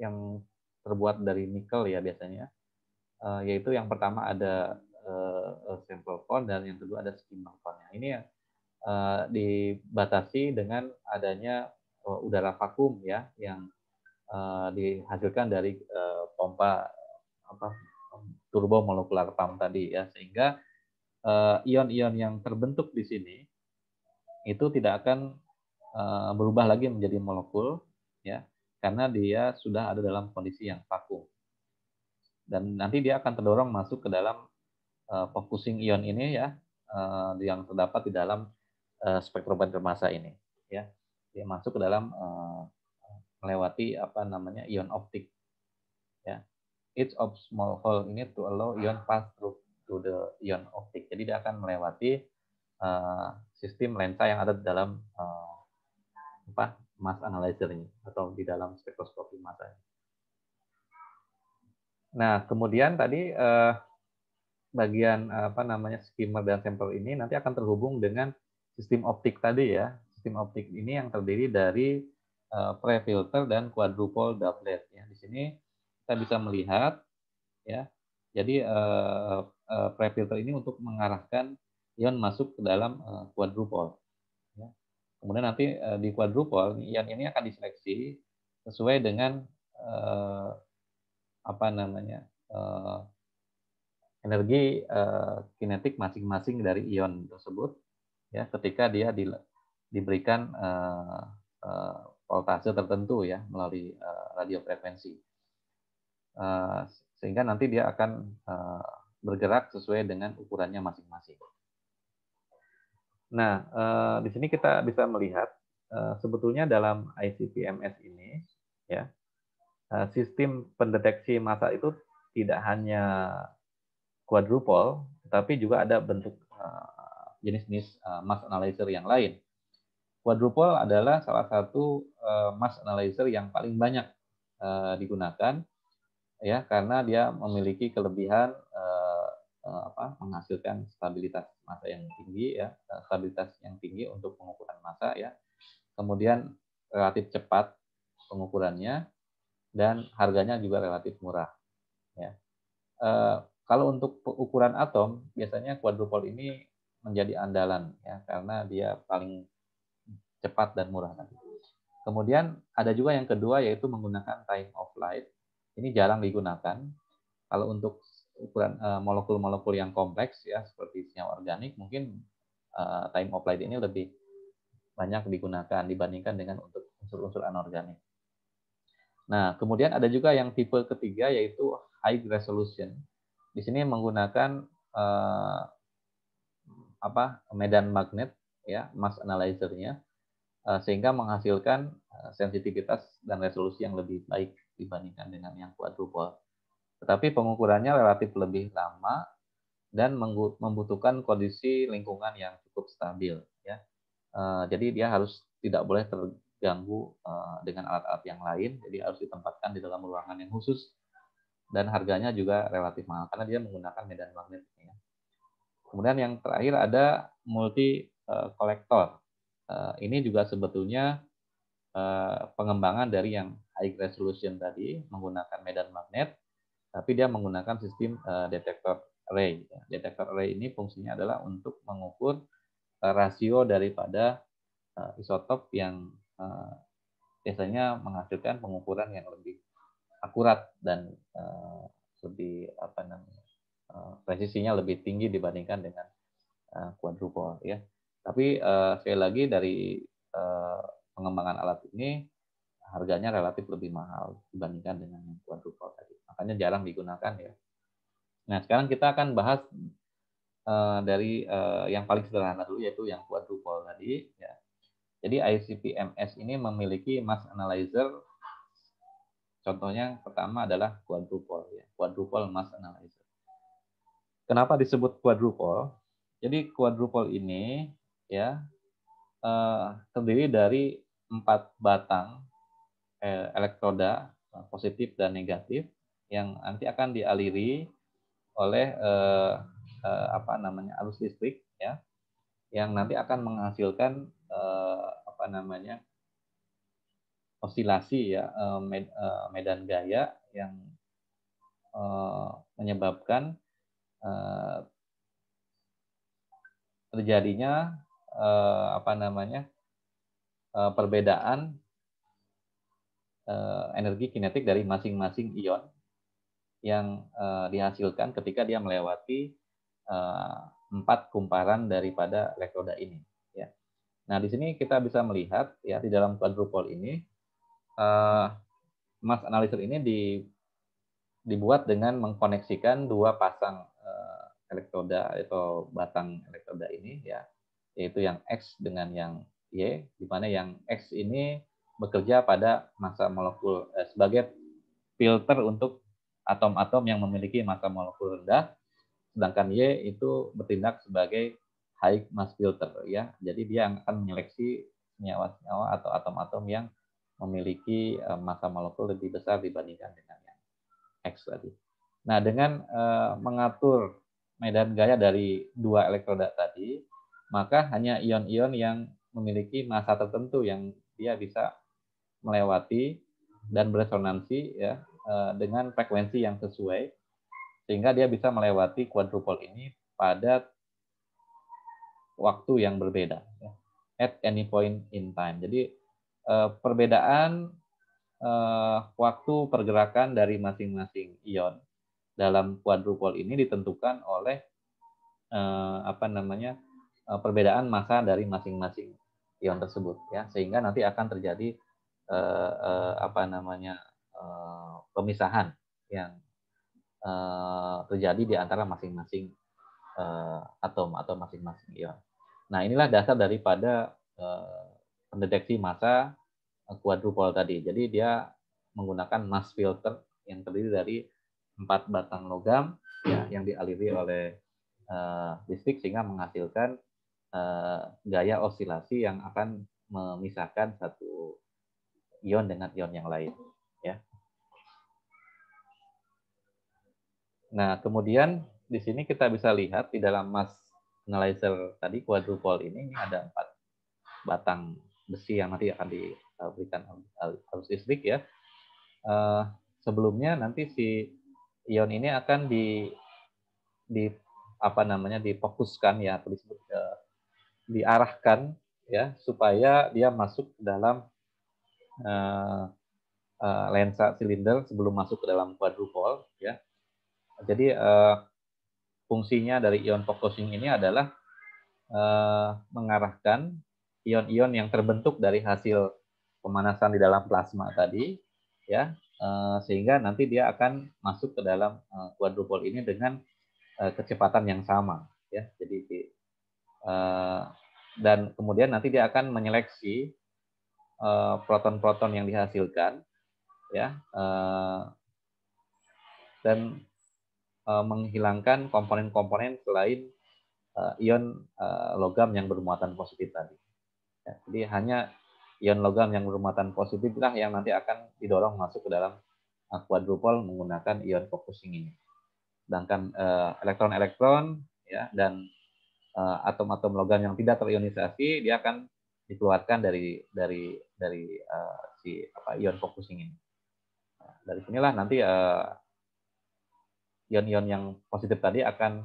yang terbuat dari nikel ya biasanya Eh, yaitu yang pertama ada eh, eh, sample font dan yang kedua ada schema font. ini uh, dibatasi dengan adanya udara vakum ya yang dihasilkan dari pompa apa turbo molekular pump tadi ya sehingga ion-ion yang terbentuk di sini itu tidak akan berubah lagi menjadi molekul ya karena dia sudah ada dalam kondisi yang vakum dan nanti dia akan terdorong masuk ke dalam uh, focusing ion ini ya uh, yang terdapat di dalam uh, eh, spektrometer massa ini ya dia masuk ke dalam uh, melewati apa namanya ion optik ya each of small hole ini to allow ion pass through to the ion optik jadi dia akan melewati uh, sistem lensa yang ada di dalam uh, apa mass analyzer ini atau di dalam spektroskopi massa ini. Nah, kemudian tadi eh, bagian apa namanya skimmer dan sampel ini nanti akan terhubung dengan sistem optik tadi ya. Sistem optik ini yang terdiri dari eh, prefilter dan quadruple doublet ya. Di sini kita bisa melihat ya. Jadi eh, eh, prefilter ini untuk mengarahkan ion masuk ke dalam eh, quadruple. Ya. Kemudian nanti eh, di quadruple ion ini akan diseleksi sesuai dengan eh, apa namanya uh, energi uh, kinetik masing-masing dari ion tersebut ya ketika dia di, diberikan uh, uh, voltase tertentu ya melalui uh, radio frekuensi uh, sehingga nanti dia akan uh, bergerak sesuai dengan ukurannya masing-masing. Nah di sini kita bisa melihat sebetulnya dalam ICP-MS ini ya Eh, sistem pendeteksi massa itu tidak hanya quadruple, tetapi juga ada bentuk eh, jenis-jenis eh, mass analyzer yang lain. Quadruple adalah salah satu mass analyzer yang paling banyak digunakan ya karena dia memiliki kelebihan apa menghasilkan stabilitas massa yang tinggi ya stabilitas yang tinggi untuk pengukuran massa ya kemudian relatif cepat pengukurannya dan harganya juga relatif murah. Ya. E, kalau untuk ukuran atom, biasanya quadrupol ini menjadi andalan ya karena dia paling cepat dan murah nanti. Kemudian ada juga yang kedua yaitu menggunakan time of flight. Ini jarang digunakan. Kalau untuk ukuran eh, molekul-molekul yang kompleks ya seperti senyawa organik mungkin eh, time of flight ini lebih banyak digunakan dibandingkan dengan untuk unsur-unsur anorganik. Nah, kemudian ada juga yang tipe ketiga yaitu high resolution. Di sini menggunakan eh, apa medan magnet ya, mass analyzer-nya eh, sehingga menghasilkan eh, sensitivitas dan resolusi yang lebih baik dibandingkan dengan yang quadruple. Tetapi pengukurannya relatif lebih lama dan membutuhkan kondisi lingkungan yang cukup stabil ya. Eh, jadi dia harus tidak boleh ter, terganggu uh, dengan alat-alat yang lain, jadi harus ditempatkan di dalam ruangan yang khusus dan harganya juga relatif mahal karena dia menggunakan medan magnet. Ya. Kemudian yang terakhir ada multi eh, kolektor. Uh, ini juga sebetulnya uh, pengembangan dari yang high resolution tadi menggunakan medan magnet, tapi dia menggunakan sistem uh, detektor array. Gitu ya. Detektor array ini fungsinya adalah untuk mengukur rasio daripada isotop yang Eh, biasanya menghasilkan pengukuran yang lebih akurat dan uh, lebih apa namanya uh, presisinya lebih tinggi dibandingkan dengan uh, quadruple ya tapi uh, sekali lagi dari uh, pengembangan alat ini harganya relatif lebih mahal dibandingkan dengan yang quadruple tadi makanya jarang digunakan ya nah sekarang kita akan bahas uh, dari uh, yang paling sederhana dulu yaitu yang quadruple tadi ya jadi ICP-MS ini memiliki mass analyzer. Contohnya yang pertama adalah quadruple, ya. mass analyzer. Kenapa disebut quadruple? Jadi quadruple ini ya eh, terdiri dari empat batang eh, elektroda eh, positif dan negatif yang nanti akan dialiri oleh eh, eh, apa namanya arus listrik ya yang nanti akan menghasilkan eh, apa namanya osilasi ya eh, eh, medan gaya yang eh, menyebabkan terjadinya apa namanya perbedaan energi kinetik dari masing-masing ion yang dihasilkan ketika dia melewati empat kumparan daripada elektroda ini. Nah, di sini kita bisa melihat ya di dalam quadrupole ini uh, mass analyzer ini di, dibuat dengan mengkoneksikan dua pasang uh, elektroda atau batang elektroda ini ya, yaitu yang X dengan yang Y, di mana yang X ini bekerja pada massa molekul eh, sebagai filter untuk atom-atom yang memiliki massa molekul rendah, sedangkan Y itu bertindak sebagai high mass filter ya. Jadi dia akan menyeleksi senyawa-senyawa atau atom-atom yang memiliki eh, massa molekul lebih besar dibandingkan dengan yang X tadi. Nah, dengan eh, mengatur medan gaya dari dua elektroda tadi, maka hanya ion-ion yang memiliki massa tertentu yang dia bisa melewati dan beresonansi ya eh, dengan frekuensi yang sesuai sehingga dia bisa melewati kuadrupol ini pada waktu yang berbeda. Ya. At any point in time. Jadi eh, perbedaan eh, waktu pergerakan dari masing-masing ion dalam kuadrupol ini ditentukan oleh eh, apa namanya perbedaan massa dari masing-masing ion tersebut ya sehingga nanti akan terjadi apa namanya pemisahan yang terjadi di antara masing-masing uh, atom atau masing-masing ion. Iya. Nah, inilah dasar daripada uh, pendeteksi massa kuadrupol tadi. Jadi dia menggunakan mass filter yang terdiri dari empat batang logam ya, yang dialiri oleh uh, listrik sehingga menghasilkan uh, gaya osilasi yang akan memisahkan satu ion dengan ion yang lain. Ya. Nah, kemudian di sini kita bisa lihat di dalam mass analyzer tadi quadrupole ini, ini ada empat batang besi yang nanti akan diberikan arus listrik ya. Uh, sebelumnya nanti si ion ini akan di di apa namanya difokuskan ya atau disebut uh, diarahkan ya supaya dia masuk ke dalam uh, uh, lensa silinder sebelum masuk ke dalam quadrupole ya. Jadi uh, fungsinya dari ion focusing ini adalah uh, mengarahkan ion-ion yang terbentuk dari hasil pemanasan di dalam plasma tadi, ya, uh, sehingga nanti dia akan masuk ke dalam eh, ini dengan uh, kecepatan yang sama, ya. Jadi uh, dan kemudian nanti dia akan menyeleksi proton-proton uh, yang dihasilkan, ya. uh, dan Eh, menghilangkan komponen-komponen selain eh, ion eh, logam yang bermuatan positif tadi. Ya, jadi hanya ion logam yang bermuatan positif yang nanti akan didorong masuk ke dalam quadrupol menggunakan ion focusing ini. Sedangkan elektron-elektron ya dan atom-atom logam yang tidak terionisasi dia akan dikeluarkan dari dari dari uh, si apa ion focusing ini. Nah, dari sinilah nanti uh, ion-ion yang positif tadi akan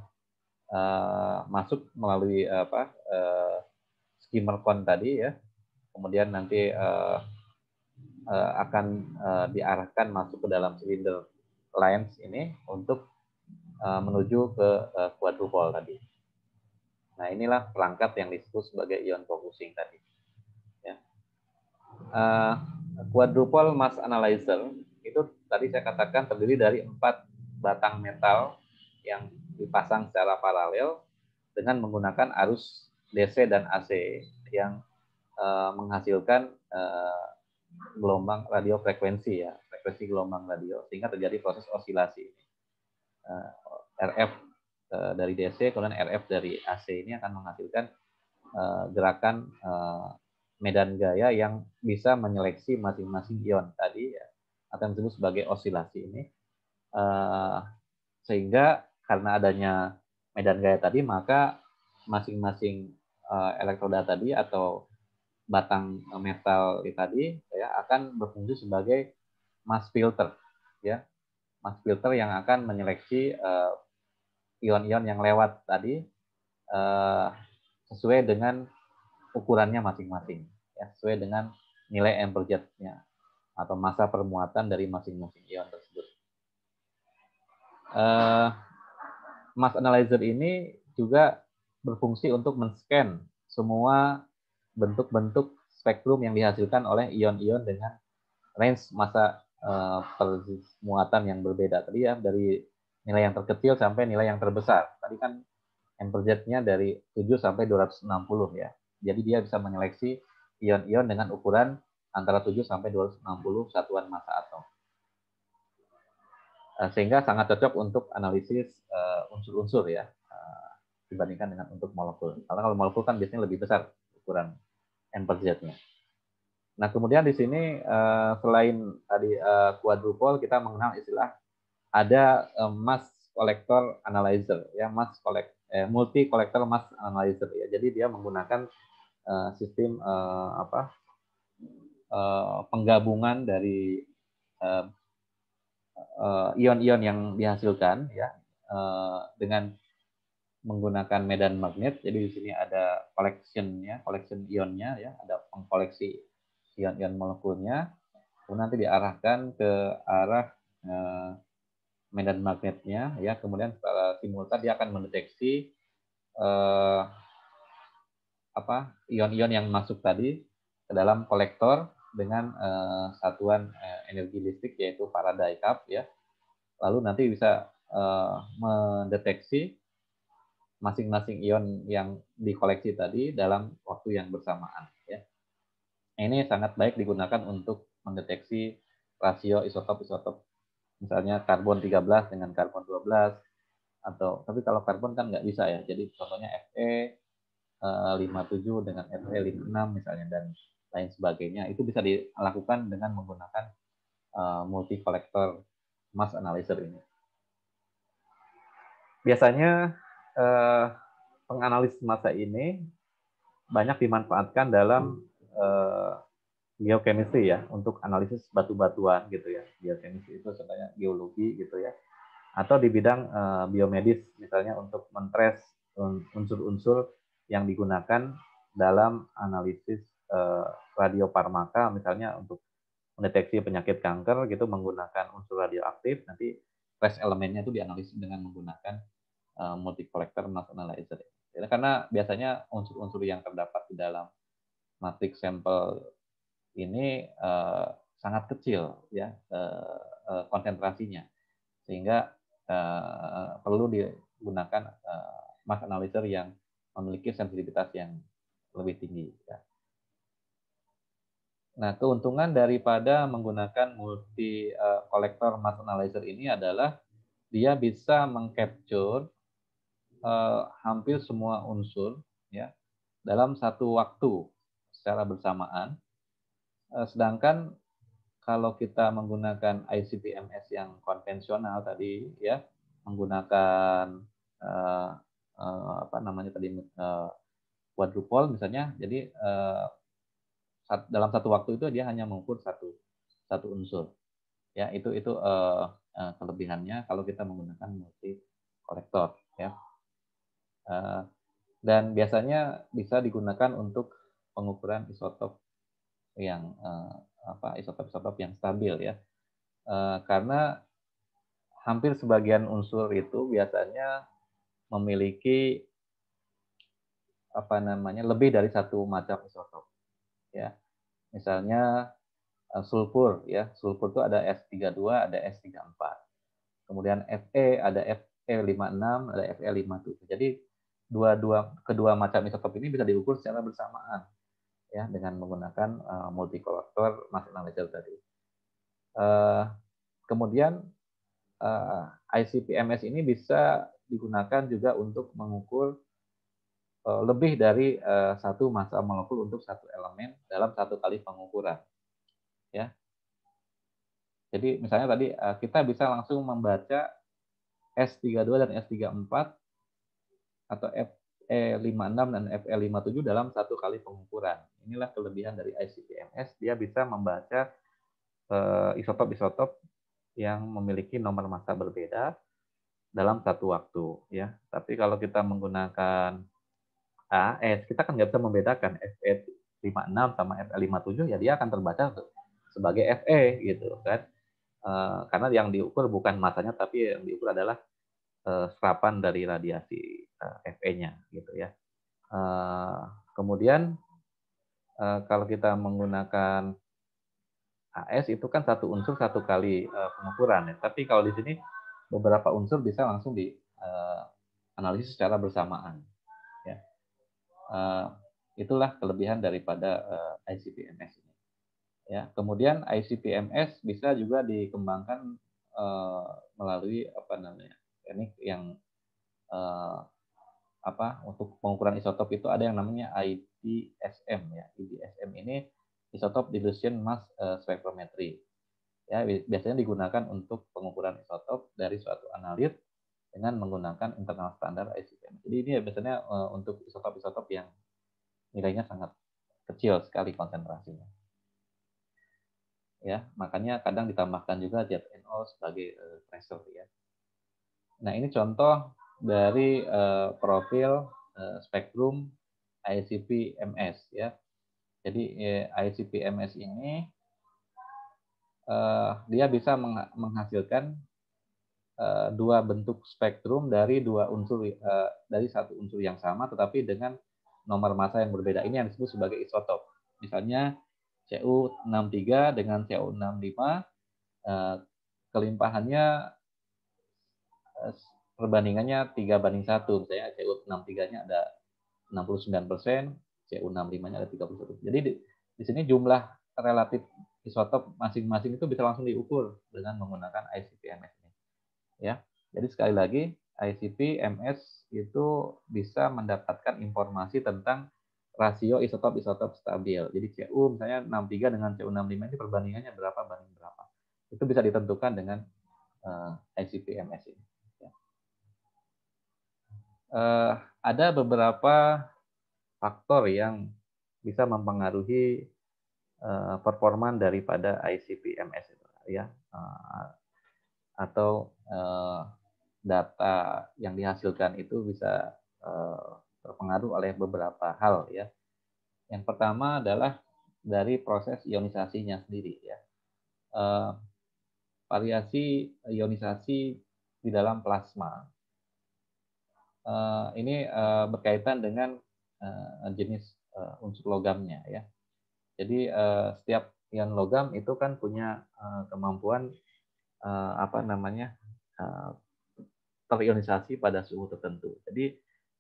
uh, masuk melalui eh, apa uh, eh, skimmer cone tadi ya. Kemudian nanti uh, uh, akan uh, diarahkan masuk ke dalam silinder lens ini untuk uh, menuju ke uh, quadrupole tadi. Nah, inilah perangkat yang disebut sebagai ion focusing tadi. Ya. Uh, quadrupole mass analyzer itu tadi saya katakan terdiri dari empat batang metal yang dipasang secara paralel dengan menggunakan arus DC dan AC yang uh, menghasilkan uh, gelombang radio frekuensi ya frekuensi gelombang radio sehingga terjadi proses osilasi uh, eh, RF uh, dari DC kemudian RF dari AC ini akan menghasilkan uh, gerakan uh, medan gaya yang bisa menyeleksi masing-masing ion tadi ya, akan disebut sebagai osilasi ini Uh, sehingga karena adanya medan gaya tadi, maka masing-masing uh, eh, elektroda tadi atau batang metal tadi ya akan berfungsi sebagai mass filter ya mass filter yang akan menyeleksi eh, ion-ion uh, yang lewat tadi uh, sesuai dengan ukurannya masing-masing ya sesuai dengan nilai jetnya atau masa permuatan dari masing-masing ion uh, eh, mass analyzer ini juga berfungsi untuk men-scan semua bentuk-bentuk spektrum yang dihasilkan oleh ion-ion dengan range massa uh, eh, permuatan yang berbeda tadi ya dari nilai yang terkecil sampai nilai yang terbesar. Tadi kan amperjet-nya dari 7 sampai 260 ya. Jadi dia bisa menyeleksi ion-ion dengan ukuran antara 7 sampai 260 satuan massa atom. Eh, sehingga sangat cocok untuk analisis eh, unsur-unsur ya eh, dibandingkan dengan untuk molekul. Karena kalau molekul kan biasanya lebih besar ukuran n per z-nya. Nah, kemudian di sini selain tadi quadrupol kita mengenal istilah ada mass collector analyzer ya, mass collect eh, multi collector mass analyzer ya. Jadi dia menggunakan sistem apa penggabungan dari Eh, ion-ion yang dihasilkan ya eh, dengan menggunakan medan magnet. Jadi di sini ada collection ya, collection ionnya ya, ada pengkoleksi ion-ion molekulnya. Kemudian nanti diarahkan ke arah uh, medan magnetnya ya, kemudian secara simultan dia akan mendeteksi uh, apa ion-ion yang masuk tadi ke dalam kolektor dengan uh, satuan energi listrik yaitu Faraday cup ya. Lalu nanti bisa uh, mendeteksi masing-masing ion yang dikoleksi tadi dalam waktu yang bersamaan ya. Ini sangat baik digunakan untuk mendeteksi rasio isotop-isotop misalnya karbon 13 dengan karbon 12 atau tapi kalau karbon kan nggak bisa ya. Jadi contohnya Fe 57 eh, dengan Fe 56 misalnya dan lain sebagainya itu bisa dilakukan dengan menggunakan uh, eh, multi collector mass analyzer ini. Biasanya uh, eh, penganalis massa ini banyak dimanfaatkan dalam uh, geochemistry ya untuk analisis batu-batuan gitu ya geochemistry itu sebenarnya geologi gitu ya atau di bidang uh, biomedis misalnya untuk mentres unsur-unsur yang digunakan dalam analisis uh, radiofarmaka misalnya untuk mendeteksi penyakit kanker gitu menggunakan unsur radioaktif nanti trace elemennya itu dianalisis dengan menggunakan uh, eh, multi collector mass analyzer ya, karena biasanya unsur-unsur yang terdapat di dalam matriks sampel ini uh, sangat kecil ya uh, uh, konsentrasinya sehingga uh, perlu digunakan uh, mass analyzer yang memiliki sensitivitas yang lebih tinggi ya. Nah, keuntungan daripada menggunakan multi uh, eh, collector mass analyzer ini adalah dia bisa mengcapture uh, hampir semua unsur ya dalam satu waktu secara bersamaan. Uh, sedangkan kalau kita menggunakan icp yang konvensional tadi ya menggunakan uh, uh, apa namanya tadi uh, quadrupole misalnya jadi uh, dalam satu waktu itu dia hanya mengukur satu satu unsur. Ya, itu itu uh, uh, kelebihannya kalau kita menggunakan multi kolektor ya. Uh, dan biasanya bisa digunakan untuk pengukuran isotop yang uh, apa isotop-isotop yang stabil ya uh, karena hampir sebagian unsur itu biasanya memiliki apa namanya lebih dari satu macam isotop ya. Misalnya eh, sulfur ya, sulfur itu ada S32, ada S34. Kemudian Fe ada Fe56, ada Fe57. Jadi dua-dua kedua macam isotop ini bisa diukur secara bersamaan ya dengan menggunakan uh, multicollector mass analyzer tadi. Uh, kemudian uh, icp ini bisa digunakan juga untuk mengukur Eh, lebih dari eh, satu massa molekul untuk satu elemen dalam satu kali pengukuran. Ya. Jadi misalnya tadi eh, kita bisa langsung membaca S32 dan S34 atau FE56 dan FE57 dalam satu kali pengukuran. Inilah kelebihan dari icp dia bisa membaca isotop-isotop yang memiliki nomor massa berbeda dalam satu waktu ya. Tapi kalau kita menggunakan AS kita kan nggak bisa membedakan FE 56 sama FE 57 ya dia akan terbaca sebagai FE gitu kan eh, karena yang diukur bukan masanya tapi yang diukur adalah eh, serapan dari radiasi e, eh, FE-nya gitu ya kemudian kalau kita menggunakan AS itu kan satu unsur satu kali pengukuran ya. tapi kalau di sini beberapa unsur bisa langsung di analisis secara bersamaan Eh, itulah kelebihan daripada eh, ICPMS ini. Ya, kemudian ICPMS bisa juga dikembangkan eh, melalui apa namanya teknik yang apa untuk pengukuran isotop itu ada yang namanya IDSM ya. IDSM ini isotop dilution mass spectrometry. Ya, biasanya digunakan untuk pengukuran isotop dari suatu analit dengan menggunakan internal standar ICBM. Jadi ini ya biasanya eh, untuk isotop-isotop yang nilainya sangat kecil sekali konsentrasinya. Ya, makanya kadang ditambahkan juga zat N.O sebagai eh, tracer ya. Nah, ini contoh dari eh, profil spektrum ICP MS ya. Jadi ICP MS ini dia bisa menghasilkan Eh, dua bentuk spektrum dari dua unsur eh, dari satu unsur yang sama tetapi dengan nomor massa yang berbeda. Ini yang disebut sebagai isotop. Misalnya CU63 dengan CU65 eh, kelimpahannya perbandingannya 3 banding 1. Misalnya CU63-nya ada 69%, CU65-nya ada 31%. Jadi di, di sini jumlah relatif isotop masing-masing itu bisa langsung diukur dengan menggunakan icp ya. Jadi sekali lagi ICP MS itu bisa mendapatkan informasi tentang rasio isotop-isotop stabil. Jadi CU misalnya 63 dengan CU65 ini perbandingannya berapa banding berapa. Itu bisa ditentukan dengan uh, eh, ICP MS ini. Uh, ada beberapa faktor yang bisa mempengaruhi uh, eh, performan daripada ICP MS itu ya. Uh, atau uh, data yang dihasilkan itu bisa uh, terpengaruh oleh beberapa hal ya. Yang pertama adalah dari proses ionisasinya sendiri ya. Uh, variasi ionisasi di dalam plasma Uh, ini uh, berkaitan dengan uh, jenis unsur logamnya ya. Jadi setiap ion logam itu kan punya kemampuan uh, apa namanya uh, eh, terionisasi pada suhu tertentu. Jadi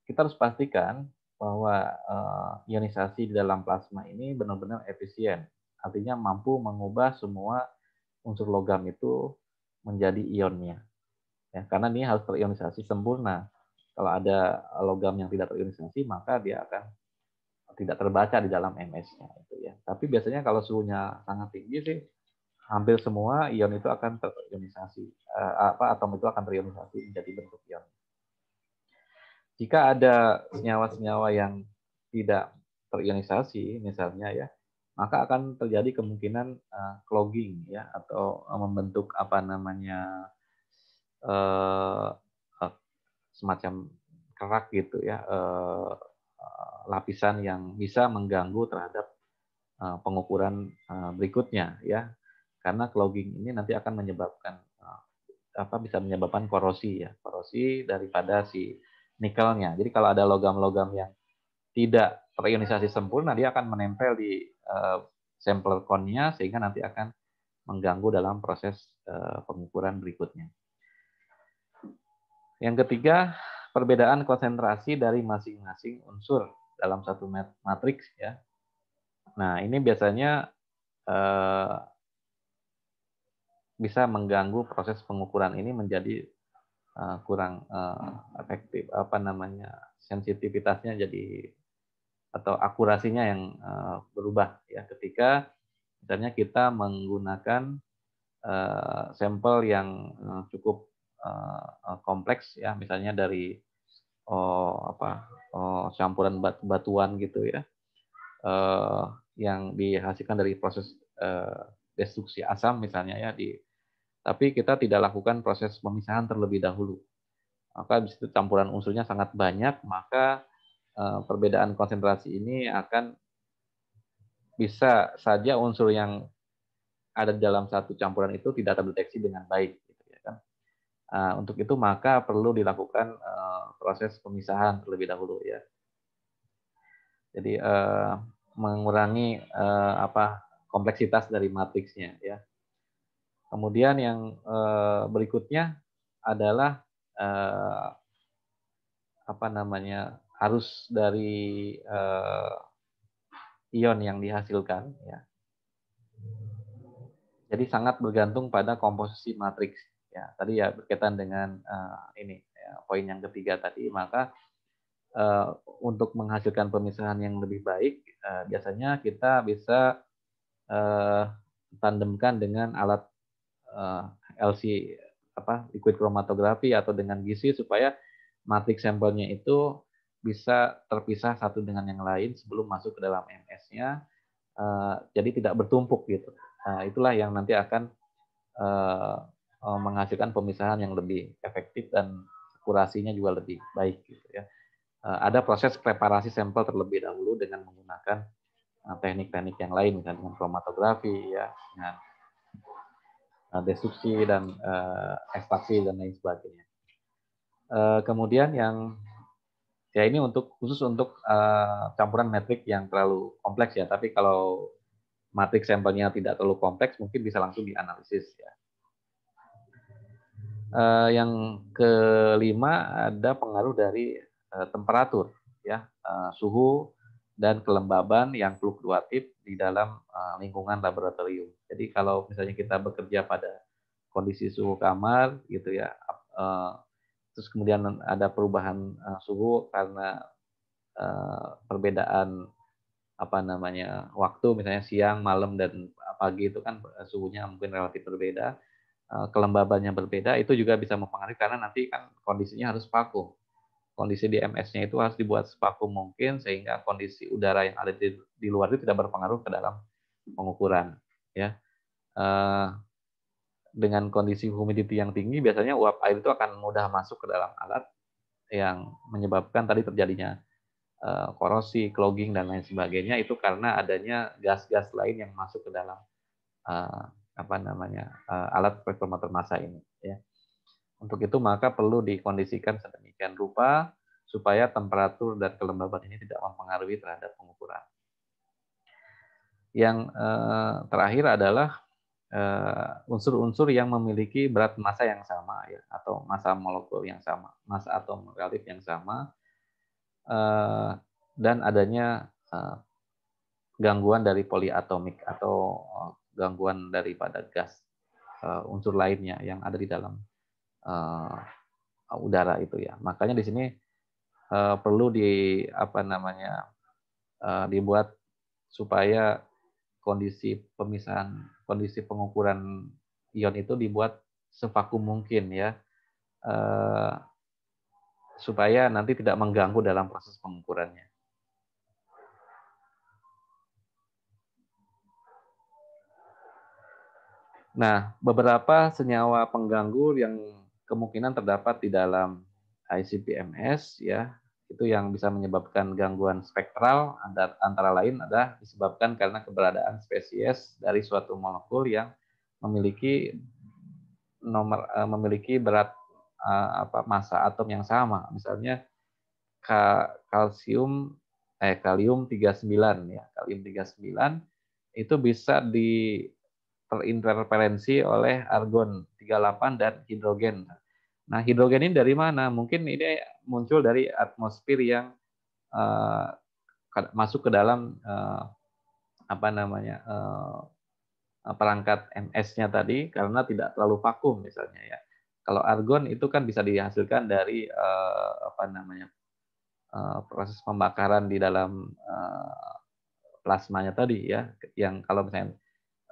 kita harus pastikan bahwa uh, ionisasi di dalam plasma ini benar-benar efisien, artinya mampu mengubah semua unsur logam itu menjadi ionnya. Ya, karena ini harus terionisasi sempurna. Kalau ada logam yang tidak terionisasi, maka dia akan tidak terbaca di dalam MS-nya ya. Tapi biasanya kalau suhunya sangat tinggi sih ambil semua ion itu akan terionisasi uh, eh, apa atom itu akan terionisasi menjadi bentuk ion. Jika ada senyawa-senyawa yang tidak terionisasi misalnya ya, maka akan terjadi kemungkinan uh, clogging ya atau eh, membentuk apa namanya uh, uh, semacam kerak gitu ya lapisan yang bisa mengganggu terhadap pengukuran berikutnya ya karena clogging ini nanti akan menyebabkan eh, apa bisa menyebabkan korosi ya korosi daripada si nikelnya jadi kalau ada logam-logam yang tidak terionisasi sempurna dia akan menempel di uh, eh, sampel konnya sehingga nanti akan mengganggu dalam proses uh, pengukuran berikutnya yang ketiga perbedaan konsentrasi dari masing-masing unsur dalam satu matriks ya nah ini biasanya uh, bisa mengganggu proses pengukuran ini menjadi uh, kurang uh, efektif apa namanya sensitivitasnya jadi atau akurasinya yang uh, berubah ya ketika misalnya kita menggunakan uh, sampel yang uh, cukup uh, kompleks ya misalnya dari oh, apa oh, campuran bat batuan gitu ya uh, yang dihasilkan dari proses uh, destruksi asam misalnya ya di tapi kita tidak lakukan proses pemisahan terlebih dahulu. Maka di situ campuran unsurnya sangat banyak, maka eh, perbedaan konsentrasi ini akan bisa saja unsur yang ada di dalam satu campuran itu tidak terdeteksi dengan baik. Gitu ya kan? eh, untuk itu maka perlu dilakukan eh, proses pemisahan terlebih dahulu ya. Jadi mengurangi apa kompleksitas dari matriksnya ya Kemudian yang eh, berikutnya adalah eh, apa namanya arus dari eh, ion yang dihasilkan ya. Jadi sangat bergantung pada komposisi matriks ya. Tadi ya berkaitan dengan uh, ini ya, poin yang ketiga tadi maka uh, untuk menghasilkan pemisahan yang lebih baik uh, biasanya kita bisa uh, tandemkan dengan alat uh, eh, LC apa liquid chromatography atau dengan gizi supaya matriks sampelnya itu bisa terpisah satu dengan yang lain sebelum masuk ke dalam MS-nya. Uh, eh, jadi tidak bertumpuk gitu. Nah, itulah yang nanti akan uh, menghasilkan pemisahan yang lebih efektif dan kurasinya juga lebih baik gitu ya. Uh, ada proses preparasi sampel terlebih dahulu dengan menggunakan teknik-teknik yang lain misalnya dengan kromatografi ya, dengan Eh, destruksi dan uh, ekstraksi dan lain sebagainya. Uh, kemudian yang ya ini untuk khusus untuk uh, campuran metrik yang terlalu kompleks ya. Tapi kalau matriks sampelnya tidak terlalu kompleks, mungkin bisa langsung dianalisis ya. Uh, yang kelima ada pengaruh dari uh, temperatur ya, uh, suhu dan kelembaban yang fluktuatif di dalam eh, lingkungan laboratorium. Jadi kalau misalnya kita bekerja pada kondisi suhu kamar gitu ya, eh, terus kemudian ada perubahan eh, suhu karena perbedaan apa namanya waktu misalnya siang, malam dan pagi itu kan suhunya mungkin relatif berbeda, kelembabannya berbeda itu juga bisa mempengaruhi karena nanti kan kondisinya harus vakum kondisi di MS-nya itu harus dibuat sepaku mungkin sehingga kondisi udara yang ada di, di luar itu tidak berpengaruh ke dalam pengukuran ya uh, dengan kondisi humidity yang tinggi biasanya uap air itu akan mudah masuk ke dalam alat yang menyebabkan tadi terjadinya uh, korosi clogging dan lain sebagainya itu karena adanya gas-gas lain yang masuk ke dalam uh, apa namanya alat spektrometer massa ini ya untuk itu maka perlu dikondisikan sedemikian rupa supaya temperatur dan kelembaban ini tidak mempengaruhi terhadap pengukuran. Yang eh, terakhir adalah eh, unsur-unsur yang memiliki berat massa yang sama ya atau massa molekul yang sama, massa atom relatif yang sama eh, dan adanya gangguan dari poliatomik atau gangguan daripada gas unsur lainnya yang ada di dalam Eh, uh, udara itu ya. Makanya di sini uh, perlu di apa namanya uh, dibuat supaya kondisi pemisahan, kondisi pengukuran ion itu dibuat sevakum mungkin ya, uh, supaya nanti tidak mengganggu dalam proses pengukurannya. Nah, beberapa senyawa pengganggu yang kemungkinan terdapat di dalam ICP-MS ya itu yang bisa menyebabkan gangguan spektral antara lain ada disebabkan karena keberadaan spesies dari suatu molekul yang memiliki nomor eh, memiliki berat eh, apa massa atom yang sama misalnya kalsium eh kalium 39 ya kalium 39 itu bisa di terinterferensi oleh argon 38 dan hidrogen. Nah, hidrogen ini dari mana? Mungkin ini muncul dari atmosfer yang uh, masuk ke dalam uh, apa namanya uh, perangkat MS-nya tadi karena tidak terlalu vakum misalnya ya. Kalau argon itu kan bisa dihasilkan dari uh, apa namanya uh, proses pembakaran di dalam uh, plasmanya tadi ya, yang kalau misalnya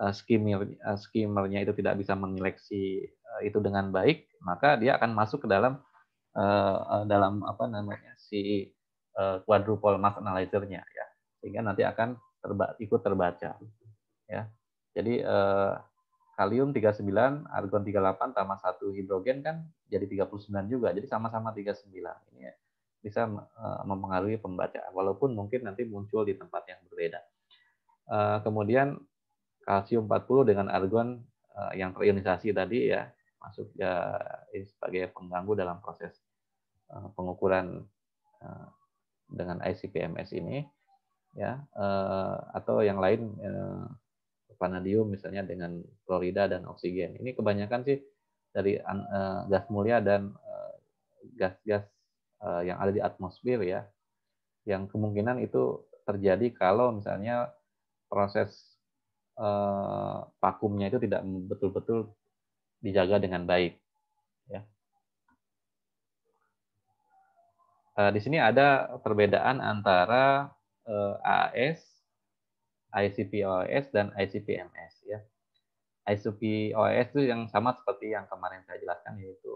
uh, eh, skimmer eh, skimmernya itu tidak bisa menyeleksi eh, itu dengan baik, maka dia akan masuk ke dalam dalam apa namanya si uh, quadruple mass analyzer-nya ya. Sehingga nanti akan terba ikut terbaca. Ya. Jadi uh, kalium 39, argon 38 tambah satu hidrogen kan jadi 39 juga. Jadi sama-sama 39. Ini ya bisa mempengaruhi pembacaan walaupun mungkin nanti muncul di tempat yang berbeda. Kemudian kalsium 40 dengan argon eh, yang terionisasi tadi ya masuk ya sebagai pengganggu dalam proses eh, pengukuran eh, dengan ICPMS ini ya atau yang lain vanadium misalnya dengan klorida dan oksigen. Ini kebanyakan sih dari gas mulia dan gas-gas yang ada di atmosfer ya yang kemungkinan itu terjadi kalau misalnya proses Pakumnya eh, vakumnya itu tidak betul-betul dijaga dengan baik. Ya. Eh, di sini ada perbedaan antara eh, AAS, ICP-OAS, dan ICP-MS. Ya. ICP-OAS itu yang sama seperti yang kemarin saya jelaskan, yaitu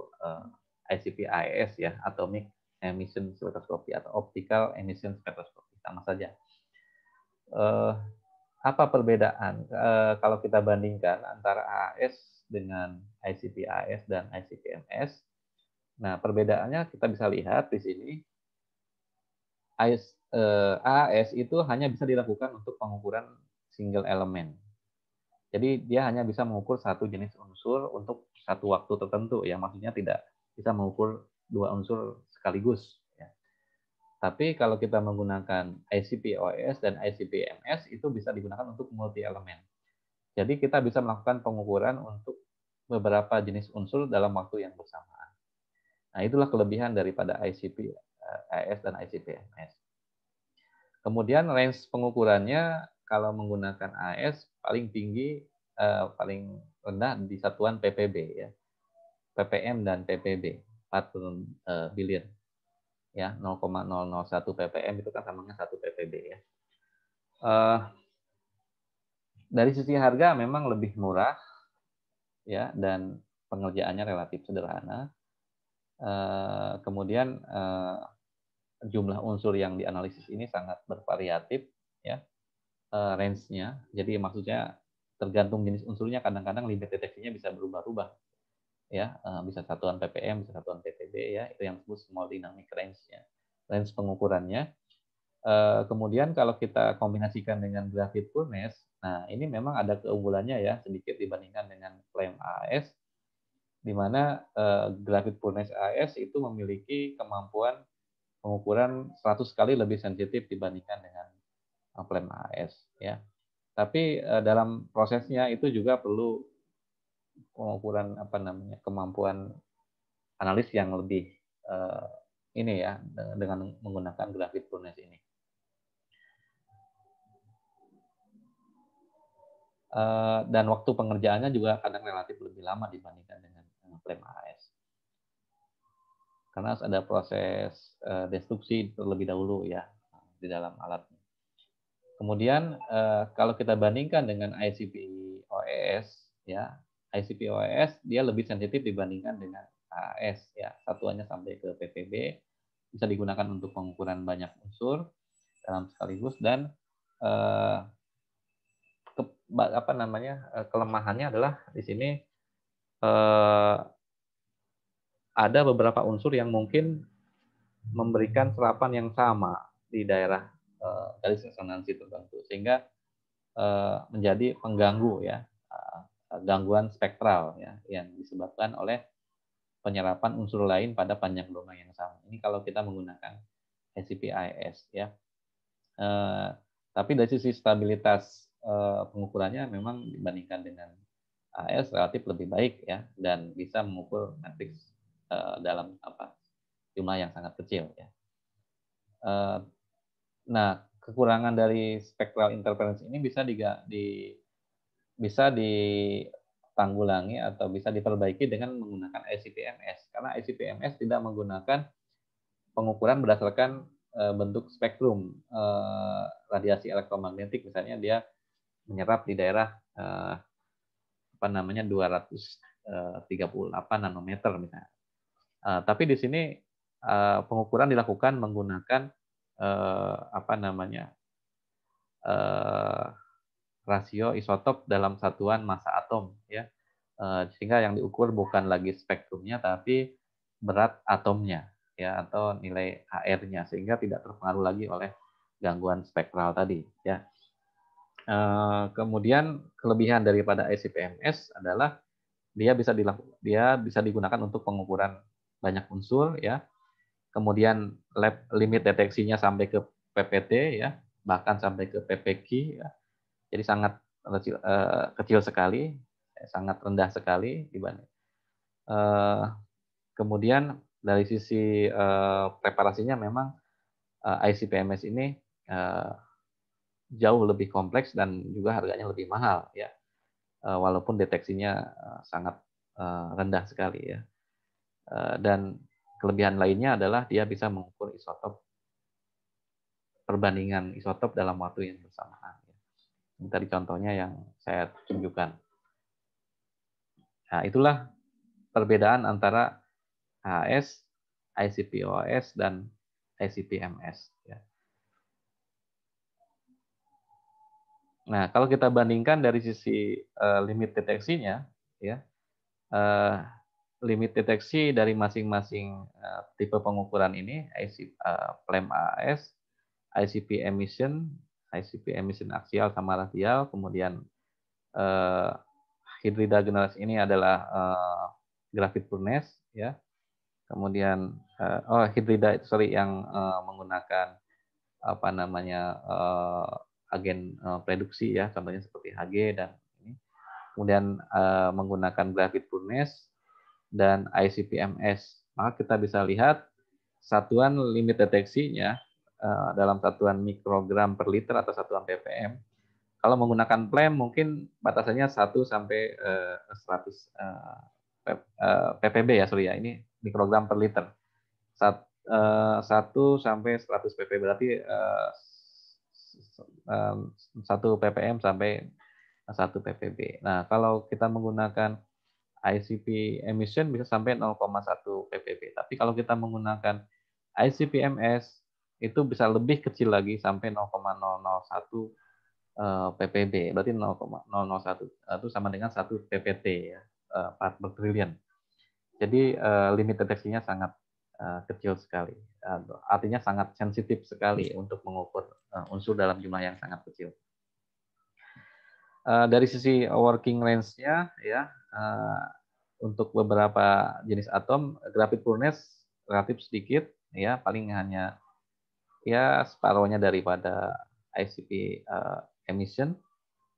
ICP-AES, ya, Atomic Emission Spectroscopy atau Optical Emission Spectroscopy, sama saja apa perbedaan eh, kalau kita bandingkan antara AAS dengan ICP-AS dan ICP-MS? Nah, perbedaannya kita bisa lihat di sini. AAS eh, itu hanya bisa dilakukan untuk pengukuran single elemen. Jadi dia hanya bisa mengukur satu jenis unsur untuk satu waktu tertentu, ya maksudnya tidak bisa mengukur dua unsur sekaligus. Tapi kalau kita menggunakan ICP-OS dan ICP-MS itu bisa digunakan untuk multi elemen. Jadi kita bisa melakukan pengukuran untuk beberapa jenis unsur dalam waktu yang bersamaan. Nah, itulah kelebihan daripada ICP eh, AS dan ICP-MS. Kemudian range pengukurannya kalau menggunakan AS paling tinggi eh, paling rendah di satuan PPB ya. PPM dan PPB 4 eh, billion ya 0,001 ppm itu kan sama dengan 1 ppb ya. Uh, dari sisi harga memang lebih murah ya dan pengerjaannya relatif sederhana. Uh, kemudian uh, jumlah unsur yang dianalisis ini sangat bervariatif ya uh, range-nya. Jadi maksudnya tergantung jenis unsurnya kadang-kadang limit deteksinya bisa berubah-ubah ya eh, bisa satuan ppm bisa satuan ppb ya itu yang disebut small dynamic range-nya range pengukurannya eh, kemudian kalau kita kombinasikan dengan grafit fullness nah ini memang ada keunggulannya ya sedikit dibandingkan dengan flame AS di mana eh, grafit fullness AS itu memiliki kemampuan pengukuran 100 kali lebih sensitif dibandingkan dengan flame AS ya tapi dalam prosesnya itu juga perlu pengukuran apa namanya kemampuan analis yang lebih uh, ini ya dengan menggunakan grafik Brunel ini. Uh, dan waktu pengerjaannya juga kadang relatif lebih lama dibandingkan dengan klaim AS. Karena ada proses uh, destruksi terlebih dahulu ya di dalam alatnya. Kemudian uh, kalau kita bandingkan dengan ICP OES ya icp OS dia lebih sensitif dibandingkan dengan AS, ya satuannya sampai ke PPB bisa digunakan untuk pengukuran banyak unsur dalam sekaligus dan eh, ke, apa namanya eh, kelemahannya adalah di sini eh, ada beberapa unsur yang mungkin memberikan serapan yang sama di daerah eh, garis resonansi tertentu sehingga eh, menjadi pengganggu ya Eh, gangguan spektral ya yang disebabkan oleh penyerapan unsur lain pada panjang gelombang yang sama. Ini kalau kita menggunakan SCPIS ya. E, tapi dari sisi stabilitas e, pengukurannya memang dibandingkan dengan AS relatif lebih baik ya dan bisa mengukur matriks e, dalam apa jumlah yang sangat kecil ya. E, nah kekurangan dari spektral interference ini bisa diga, di bisa ditanggulangi atau bisa diperbaiki dengan menggunakan ICP-MS karena ICP-MS tidak menggunakan pengukuran berdasarkan eh, bentuk spektrum eh, radiasi elektromagnetik misalnya dia menyerap di daerah eh, apa namanya 238 nanometer misalnya. tapi di sini pengukuran dilakukan menggunakan apa namanya rasio isotop dalam satuan massa atom ya eh, sehingga yang diukur bukan lagi spektrumnya tapi berat atomnya ya atau nilai ar nya sehingga tidak terpengaruh lagi oleh gangguan spektral tadi ya eh, kemudian kelebihan daripada icp adalah dia bisa dilakukan dia bisa digunakan untuk pengukuran banyak unsur ya kemudian lab limit deteksinya sampai ke PPT ya bahkan sampai ke PPQ ya jadi sangat kecil, uh, kecil sekali, eh, sangat rendah sekali dibanding. Uh, kemudian dari sisi uh, preparasinya memang uh, ICPMS ini uh, jauh lebih kompleks dan juga harganya lebih mahal ya uh, walaupun deteksinya uh, sangat uh, rendah sekali ya uh, dan kelebihan lainnya adalah dia bisa mengukur isotop perbandingan isotop dalam waktu yang bersama ini Tadi contohnya yang saya tunjukkan. Nah, itulah perbedaan antara AS, ICPOS, dan ICPMS. Ya. Nah, kalau kita bandingkan dari sisi eh, limit deteksinya, ya, eh, limit deteksi dari masing-masing eh, tipe pengukuran ini, icp e ICP emission, ICP emission axial sama radial, kemudian uh, eh, hidrida generalis ini adalah uh, eh, grafit furnace, ya. Kemudian uh, oh hidrida sorry yang uh, menggunakan apa namanya uh, agen uh, reduksi ya, contohnya seperti Hg dan ini. Kemudian uh, menggunakan grafit furnace dan ICP-MS. Maka kita bisa lihat satuan limit deteksinya Eh, dalam satuan mikrogram per liter atau satuan ppm. Kalau menggunakan PLEM mungkin batasannya 1 sampai eh, seratus 100 eh, ppb ya sorry ya ini mikrogram per liter. Sat, 1 sampai 100 ppb berarti satu 1 ppm sampai 1 ppb. Nah, kalau kita menggunakan ICP emission bisa sampai 0,1 ppb. Tapi kalau kita menggunakan ICPMS itu bisa lebih kecil lagi sampai 0,001 eh, ppb berarti 0,001 eh, itu sama dengan 1 ppt ya eh, part per triliun jadi limit deteksinya sangat kecil sekali artinya sangat sensitif sekali iya. untuk mengukur unsur dalam jumlah yang sangat kecil dari sisi working range-nya ya untuk beberapa jenis atom grafit furnace relatif sedikit ya paling hanya ya separuhnya daripada ICP uh, eh, emission.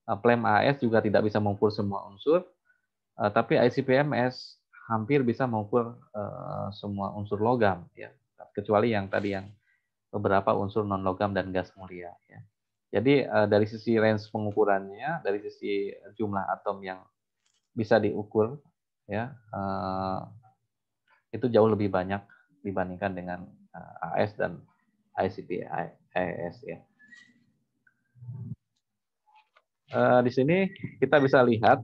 Uh, eh, PLEM AS juga tidak bisa mengukur semua unsur, uh, tapi ICP-MS hampir bisa mengukur uh, semua unsur logam, ya kecuali yang tadi yang beberapa unsur non logam dan gas mulia. Ya. Jadi uh, dari sisi range pengukurannya, dari sisi jumlah atom yang bisa diukur, ya uh, itu jauh lebih banyak dibandingkan dengan uh, AS dan ICP ya. Uh, di sini kita bisa lihat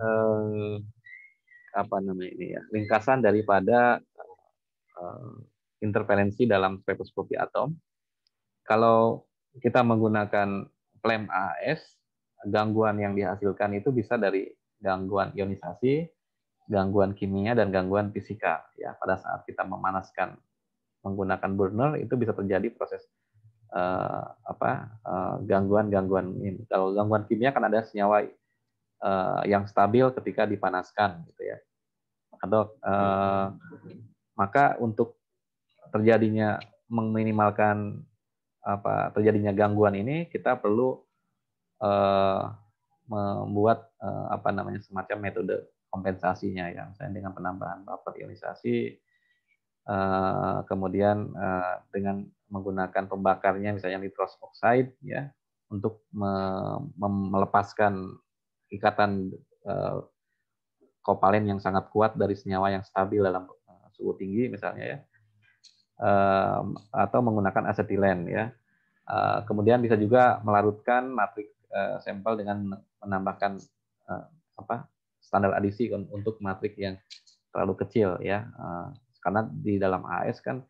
uh, apa namanya ini ya ringkasan daripada uh, interferensi dalam spektroskopi atom. Kalau kita menggunakan PLEM AS, gangguan yang dihasilkan itu bisa dari gangguan ionisasi, gangguan kimia dan gangguan fisika ya pada saat kita memanaskan menggunakan burner itu bisa terjadi proses uh, apa eh, gangguan-gangguan uh, ini. Kalau gangguan kimia kan ada senyawa uh, yang stabil ketika dipanaskan gitu ya. Atau uh, maka untuk terjadinya meminimalkan apa terjadinya gangguan ini kita perlu uh, membuat uh, apa namanya semacam metode kompensasinya ya misalnya dengan penambahan ionisasi Eh, kemudian eh, dengan menggunakan pembakarnya misalnya nitros oxide ya untuk melepaskan ikatan eh, kovalen yang sangat kuat dari senyawa yang stabil dalam suhu tinggi misalnya ya atau menggunakan asetilen ya kemudian bisa juga melarutkan matrik sampel dengan menambahkan apa standar adisi untuk matrik yang terlalu kecil ya karena di dalam AS kan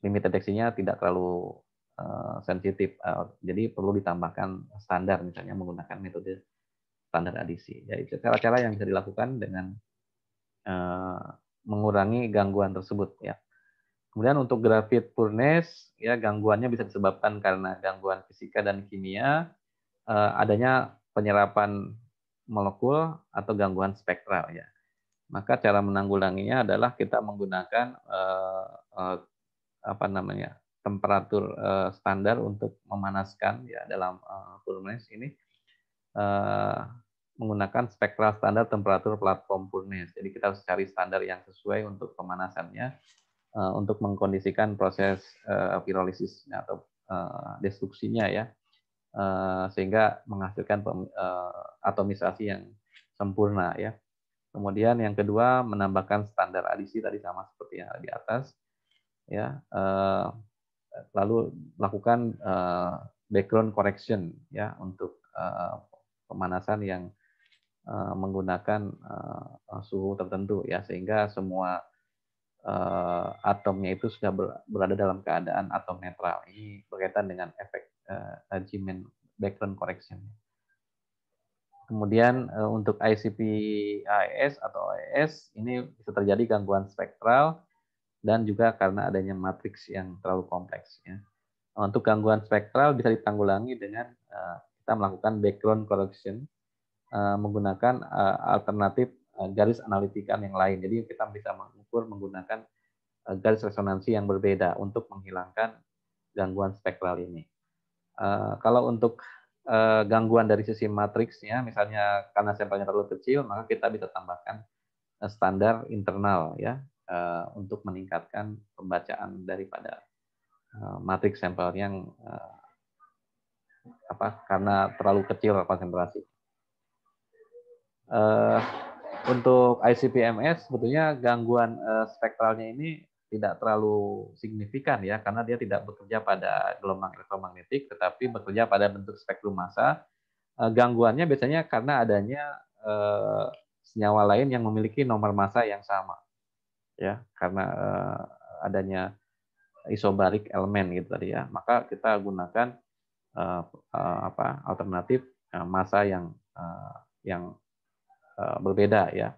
limit deteksinya tidak terlalu uh, sensitif. Uh, jadi perlu ditambahkan standar misalnya menggunakan metode standar adisi. Jadi cara-cara yang bisa dilakukan dengan uh, mengurangi gangguan tersebut ya. Kemudian untuk grafit Purnes ya gangguannya bisa disebabkan karena gangguan fisika dan kimia, uh, adanya penyerapan molekul atau gangguan spektral ya maka cara menanggulanginya adalah kita menggunakan eh, eh, apa namanya temperatur eh, standar untuk memanaskan ya dalam furnace eh, ini eh, menggunakan spektral standar temperatur platform furnace. Jadi kita harus cari standar yang sesuai untuk pemanasannya eh, untuk mengkondisikan proses pirolisis atau destruksinya ya sehingga menghasilkan atomisasi yang sempurna ya Kemudian yang kedua menambahkan standar adisi tadi sama seperti yang di atas, ya. Eh, lalu lakukan eh, background correction ya untuk eh, pemanasan yang menggunakan suhu tertentu ya sehingga semua atomnya itu sudah berada dalam keadaan atom netral. Ini berkaitan dengan efek regimen background correction. Kemudian eh, untuk ICP AES atau OES ini bisa terjadi gangguan spektral dan juga karena adanya matriks yang terlalu kompleks ya. Untuk gangguan spektral bisa ditanggulangi dengan eh, kita melakukan background correction eh, menggunakan alternatif garis analitikan yang lain. Jadi kita bisa mengukur menggunakan garis resonansi yang berbeda untuk menghilangkan gangguan spektral ini. Kalau untuk eh, gangguan dari sisi matriksnya, misalnya karena sampelnya terlalu kecil, maka kita bisa tambahkan eh, standar internal ya eh, untuk meningkatkan pembacaan daripada eh, matriks sampel yang eh, apa karena terlalu kecil konsentrasi. Uh, untuk ICP-MS sebetulnya gangguan uh, spektralnya ini tidak terlalu signifikan ya karena dia tidak bekerja pada gelombang elektromagnetik tetapi bekerja pada bentuk spektrum massa. Eh, gangguannya biasanya karena adanya eh, senyawa lain yang memiliki nomor massa yang sama. Ya, karena eh, adanya isobarik elemen gitu tadi ya. Maka kita gunakan apa alternatif massa yang yang berbeda ya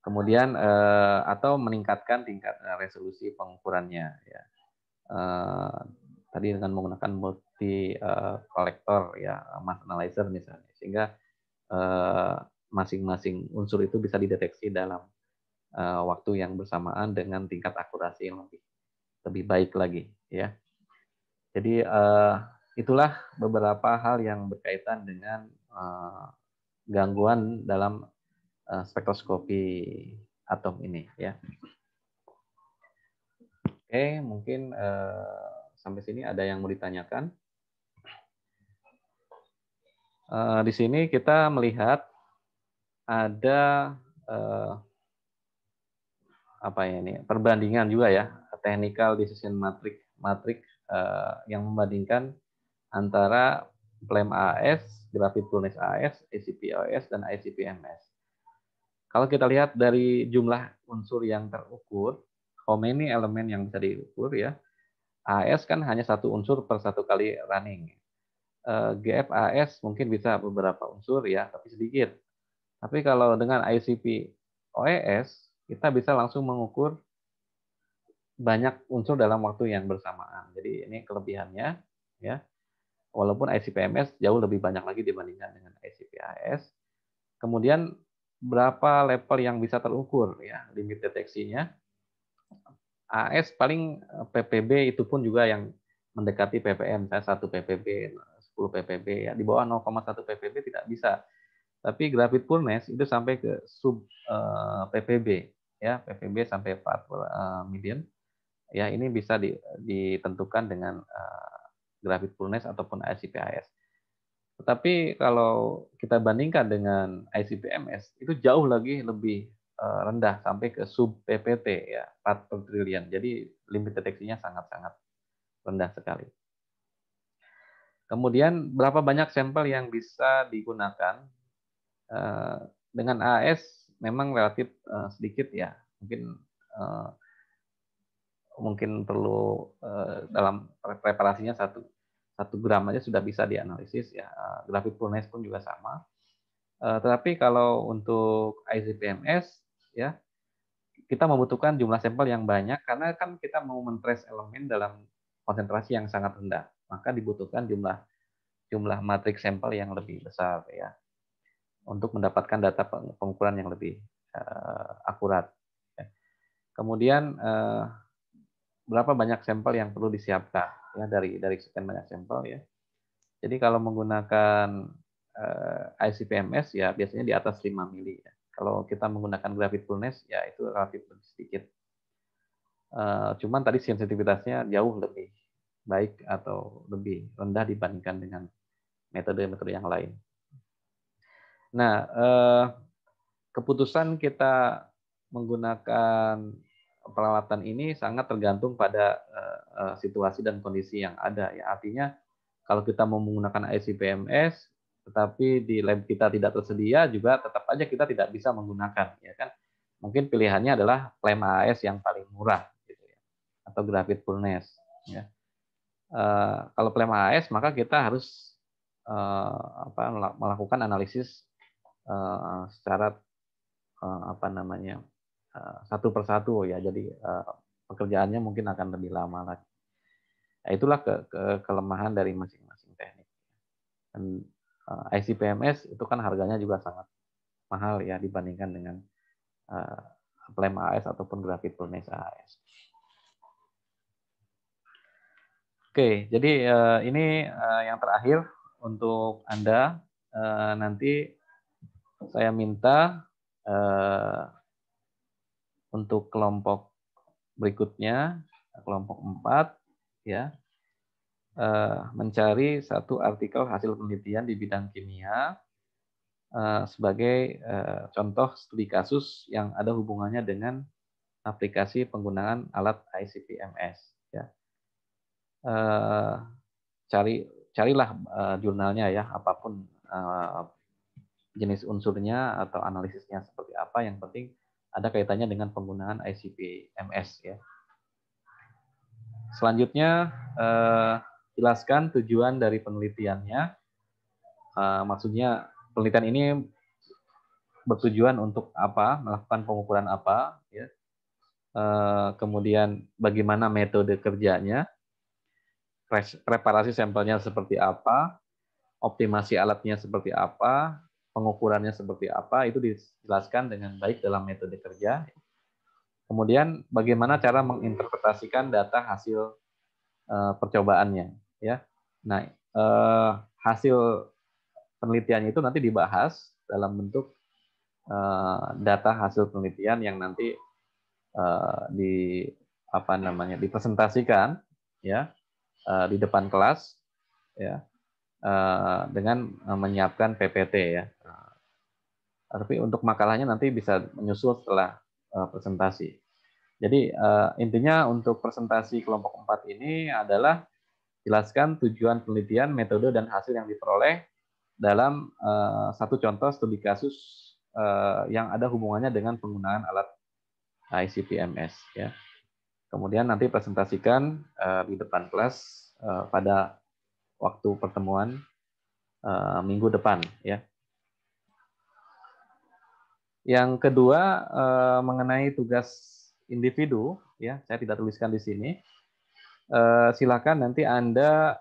Kemudian uh, atau meningkatkan tingkat eh, resolusi pengukurannya ya. uh, tadi dengan menggunakan multi kolektor kolektor ya mass analyzer misalnya sehingga masing-masing uh, unsur itu bisa dideteksi dalam uh, waktu yang bersamaan dengan tingkat akurasi yang lebih lebih baik lagi ya. Jadi uh, itulah beberapa hal yang berkaitan dengan uh, gangguan dalam Eh, spektroskopi atom ini ya. Oke, mungkin eh, sampai sini ada yang mau ditanyakan. Eh, di sini kita melihat ada apa ya ini perbandingan juga ya technical decision matrix matrix matrik yang membandingkan antara PLEM AS, Gravity Tunis AS, ACPOS, dan ICPMS. Kalau kita lihat dari jumlah unsur yang terukur, how many elemen yang bisa diukur ya, AS kan hanya satu unsur per satu kali running. Eh, GFAS mungkin bisa beberapa unsur ya, tapi sedikit. Tapi kalau dengan ICP OES, kita bisa langsung mengukur banyak unsur dalam waktu yang bersamaan. Jadi ini kelebihannya ya. Walaupun ICP-MS jauh lebih banyak lagi dibandingkan dengan ICP-AS. Kemudian berapa level yang bisa terukur ya limit deteksinya. AS paling eh, PPB itu pun juga yang mendekati PPM. Saya 1 PPB, 10 PPB ya di bawah 0,1 PPB tidak bisa. Tapi grafit fullness itu sampai ke sub eh, PPB ya, PPB sampai 4 uh, million. Ya, ini bisa di, ditentukan dengan uh, grafit fullness ataupun ASIPAS. Tetapi kalau kita bandingkan dengan ICPMS itu jauh lagi lebih eh, rendah sampai ke sub PPT ya 4 per triliun. Jadi limit deteksinya sangat-sangat rendah sekali. Kemudian berapa banyak sampel yang bisa digunakan? Eh, dengan AS memang relatif eh, sedikit ya. Mungkin mungkin perlu dalam preparasinya satu satu gram aja sudah bisa dianalisis ya eh, grafik fullness pun juga sama eh, tetapi kalau untuk ICP-MS ya kita membutuhkan jumlah sampel yang banyak karena kan kita mau mentrace elemen dalam konsentrasi yang sangat rendah maka dibutuhkan jumlah jumlah matriks sampel yang lebih besar ya untuk mendapatkan data pengukuran yang lebih eh, akurat. Ya. Kemudian berapa banyak sampel yang perlu disiapkan ya dari dari sekian banyak sampel ya. Jadi kalau menggunakan eh, icp ya biasanya di atas 5 mili ya. Kalau kita menggunakan grafit fullness ya itu relatif lebih sedikit. Eh, cuman tadi sensitivitasnya jauh lebih baik atau lebih rendah dibandingkan dengan metode-metode yang lain. Nah, eh, keputusan kita menggunakan peralatan ini sangat tergantung pada uh, situasi dan kondisi yang ada. Ya, artinya kalau kita mau menggunakan IC PMS, tetapi di lab kita tidak tersedia juga tetap aja kita tidak bisa menggunakan, ya kan? Mungkin pilihannya adalah lem AS yang paling murah, gitu ya, atau grafit fullness. Ya. Uh, kalau lem AS maka kita harus uh, apa, melakukan analisis uh, secara uh, apa namanya Eh, satu persatu ya jadi eh, pekerjaannya mungkin akan lebih lama lagi nah, itulah ke, ke, kelemahan dari masing-masing teknik dan uh, eh, IC PMS itu kan harganya juga sangat mahal ya dibandingkan dengan uh, Plem AS ataupun Grafit Furnace AS Oke, jadi uh, ini uh, yang terakhir untuk Anda. Uh, nanti saya minta uh, untuk kelompok berikutnya kelompok 4 ya eh, mencari satu artikel hasil penelitian di bidang kimia eh, sebagai eh, contoh studi kasus yang ada hubungannya dengan aplikasi penggunaan alat ICP-MS ya. cari carilah jurnalnya ya apapun jenis unsurnya atau analisisnya seperti apa yang penting ada kaitannya dengan penggunaan ICP MS ya. Selanjutnya eh, jelaskan tujuan dari penelitiannya. Eh, maksudnya penelitian ini bertujuan untuk apa, melakukan pengukuran apa, ya. Eh, kemudian bagaimana metode kerjanya, preparasi sampelnya seperti apa, optimasi alatnya seperti apa, pengukurannya seperti apa itu dijelaskan dengan baik dalam metode kerja. Kemudian bagaimana cara menginterpretasikan data hasil uh, percobaannya, ya. Nah, eh, hasil penelitian itu nanti dibahas dalam bentuk eh, data hasil penelitian yang nanti di apa namanya dipresentasikan, ya, di depan kelas, ya Eh, dengan eh, menyiapkan PPT ya. Nah, tapi untuk makalahnya nanti bisa menyusul setelah eh, presentasi. Jadi intinya untuk presentasi kelompok 4 ini adalah jelaskan tujuan penelitian, metode dan hasil yang diperoleh dalam satu contoh studi kasus yang ada hubungannya dengan penggunaan alat ICP-MS ya. Kemudian nanti presentasikan di depan kelas pada waktu pertemuan uh, minggu depan ya. Yang kedua uh, mengenai tugas individu ya, saya tidak tuliskan di sini. Uh, silakan nanti Anda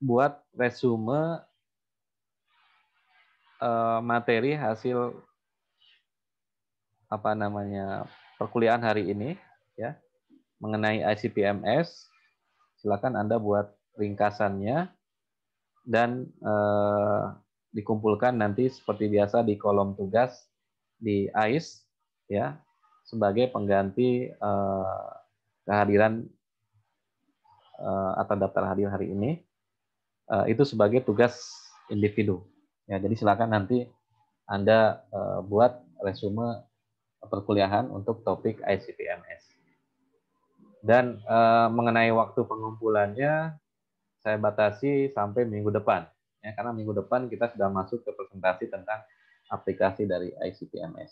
buat resume materi hasil apa namanya perkuliahan hari ini ya mengenai ICPMS silakan Anda buat ringkasannya dan eh, dikumpulkan nanti seperti biasa di kolom tugas di AIS ya sebagai pengganti eh, kehadiran eh, atau daftar hadir hari ini eh, itu sebagai tugas individu ya jadi silakan nanti anda eh, buat resume perkuliahan untuk topik ICPMS dan eh, mengenai waktu pengumpulannya saya batasi sampai minggu depan. Ya, karena minggu depan kita sudah masuk ke presentasi tentang aplikasi dari ICTMS.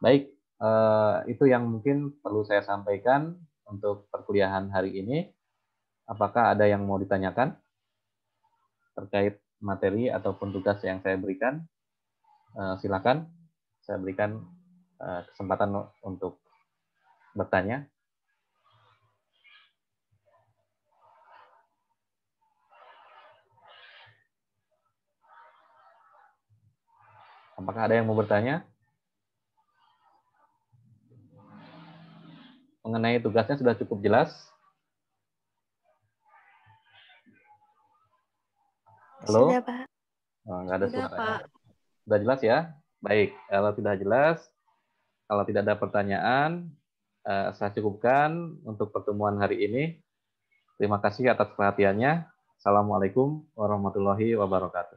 Baik, eh, itu yang mungkin perlu saya sampaikan untuk perkuliahan hari ini. Apakah ada yang mau ditanyakan terkait materi ataupun tugas yang saya berikan? Eh, silakan, saya berikan eh, kesempatan untuk bertanya. Apakah ada yang mau bertanya? Mengenai tugasnya sudah cukup jelas? Halo? Sudah, Pak. Oh, ada sudah, suara. Ya. Pak. Sudah jelas ya? Baik, kalau tidak jelas, kalau tidak ada pertanyaan, eh, saya cukupkan untuk pertemuan hari ini. Terima kasih atas perhatiannya. Assalamualaikum warahmatullahi wabarakatuh.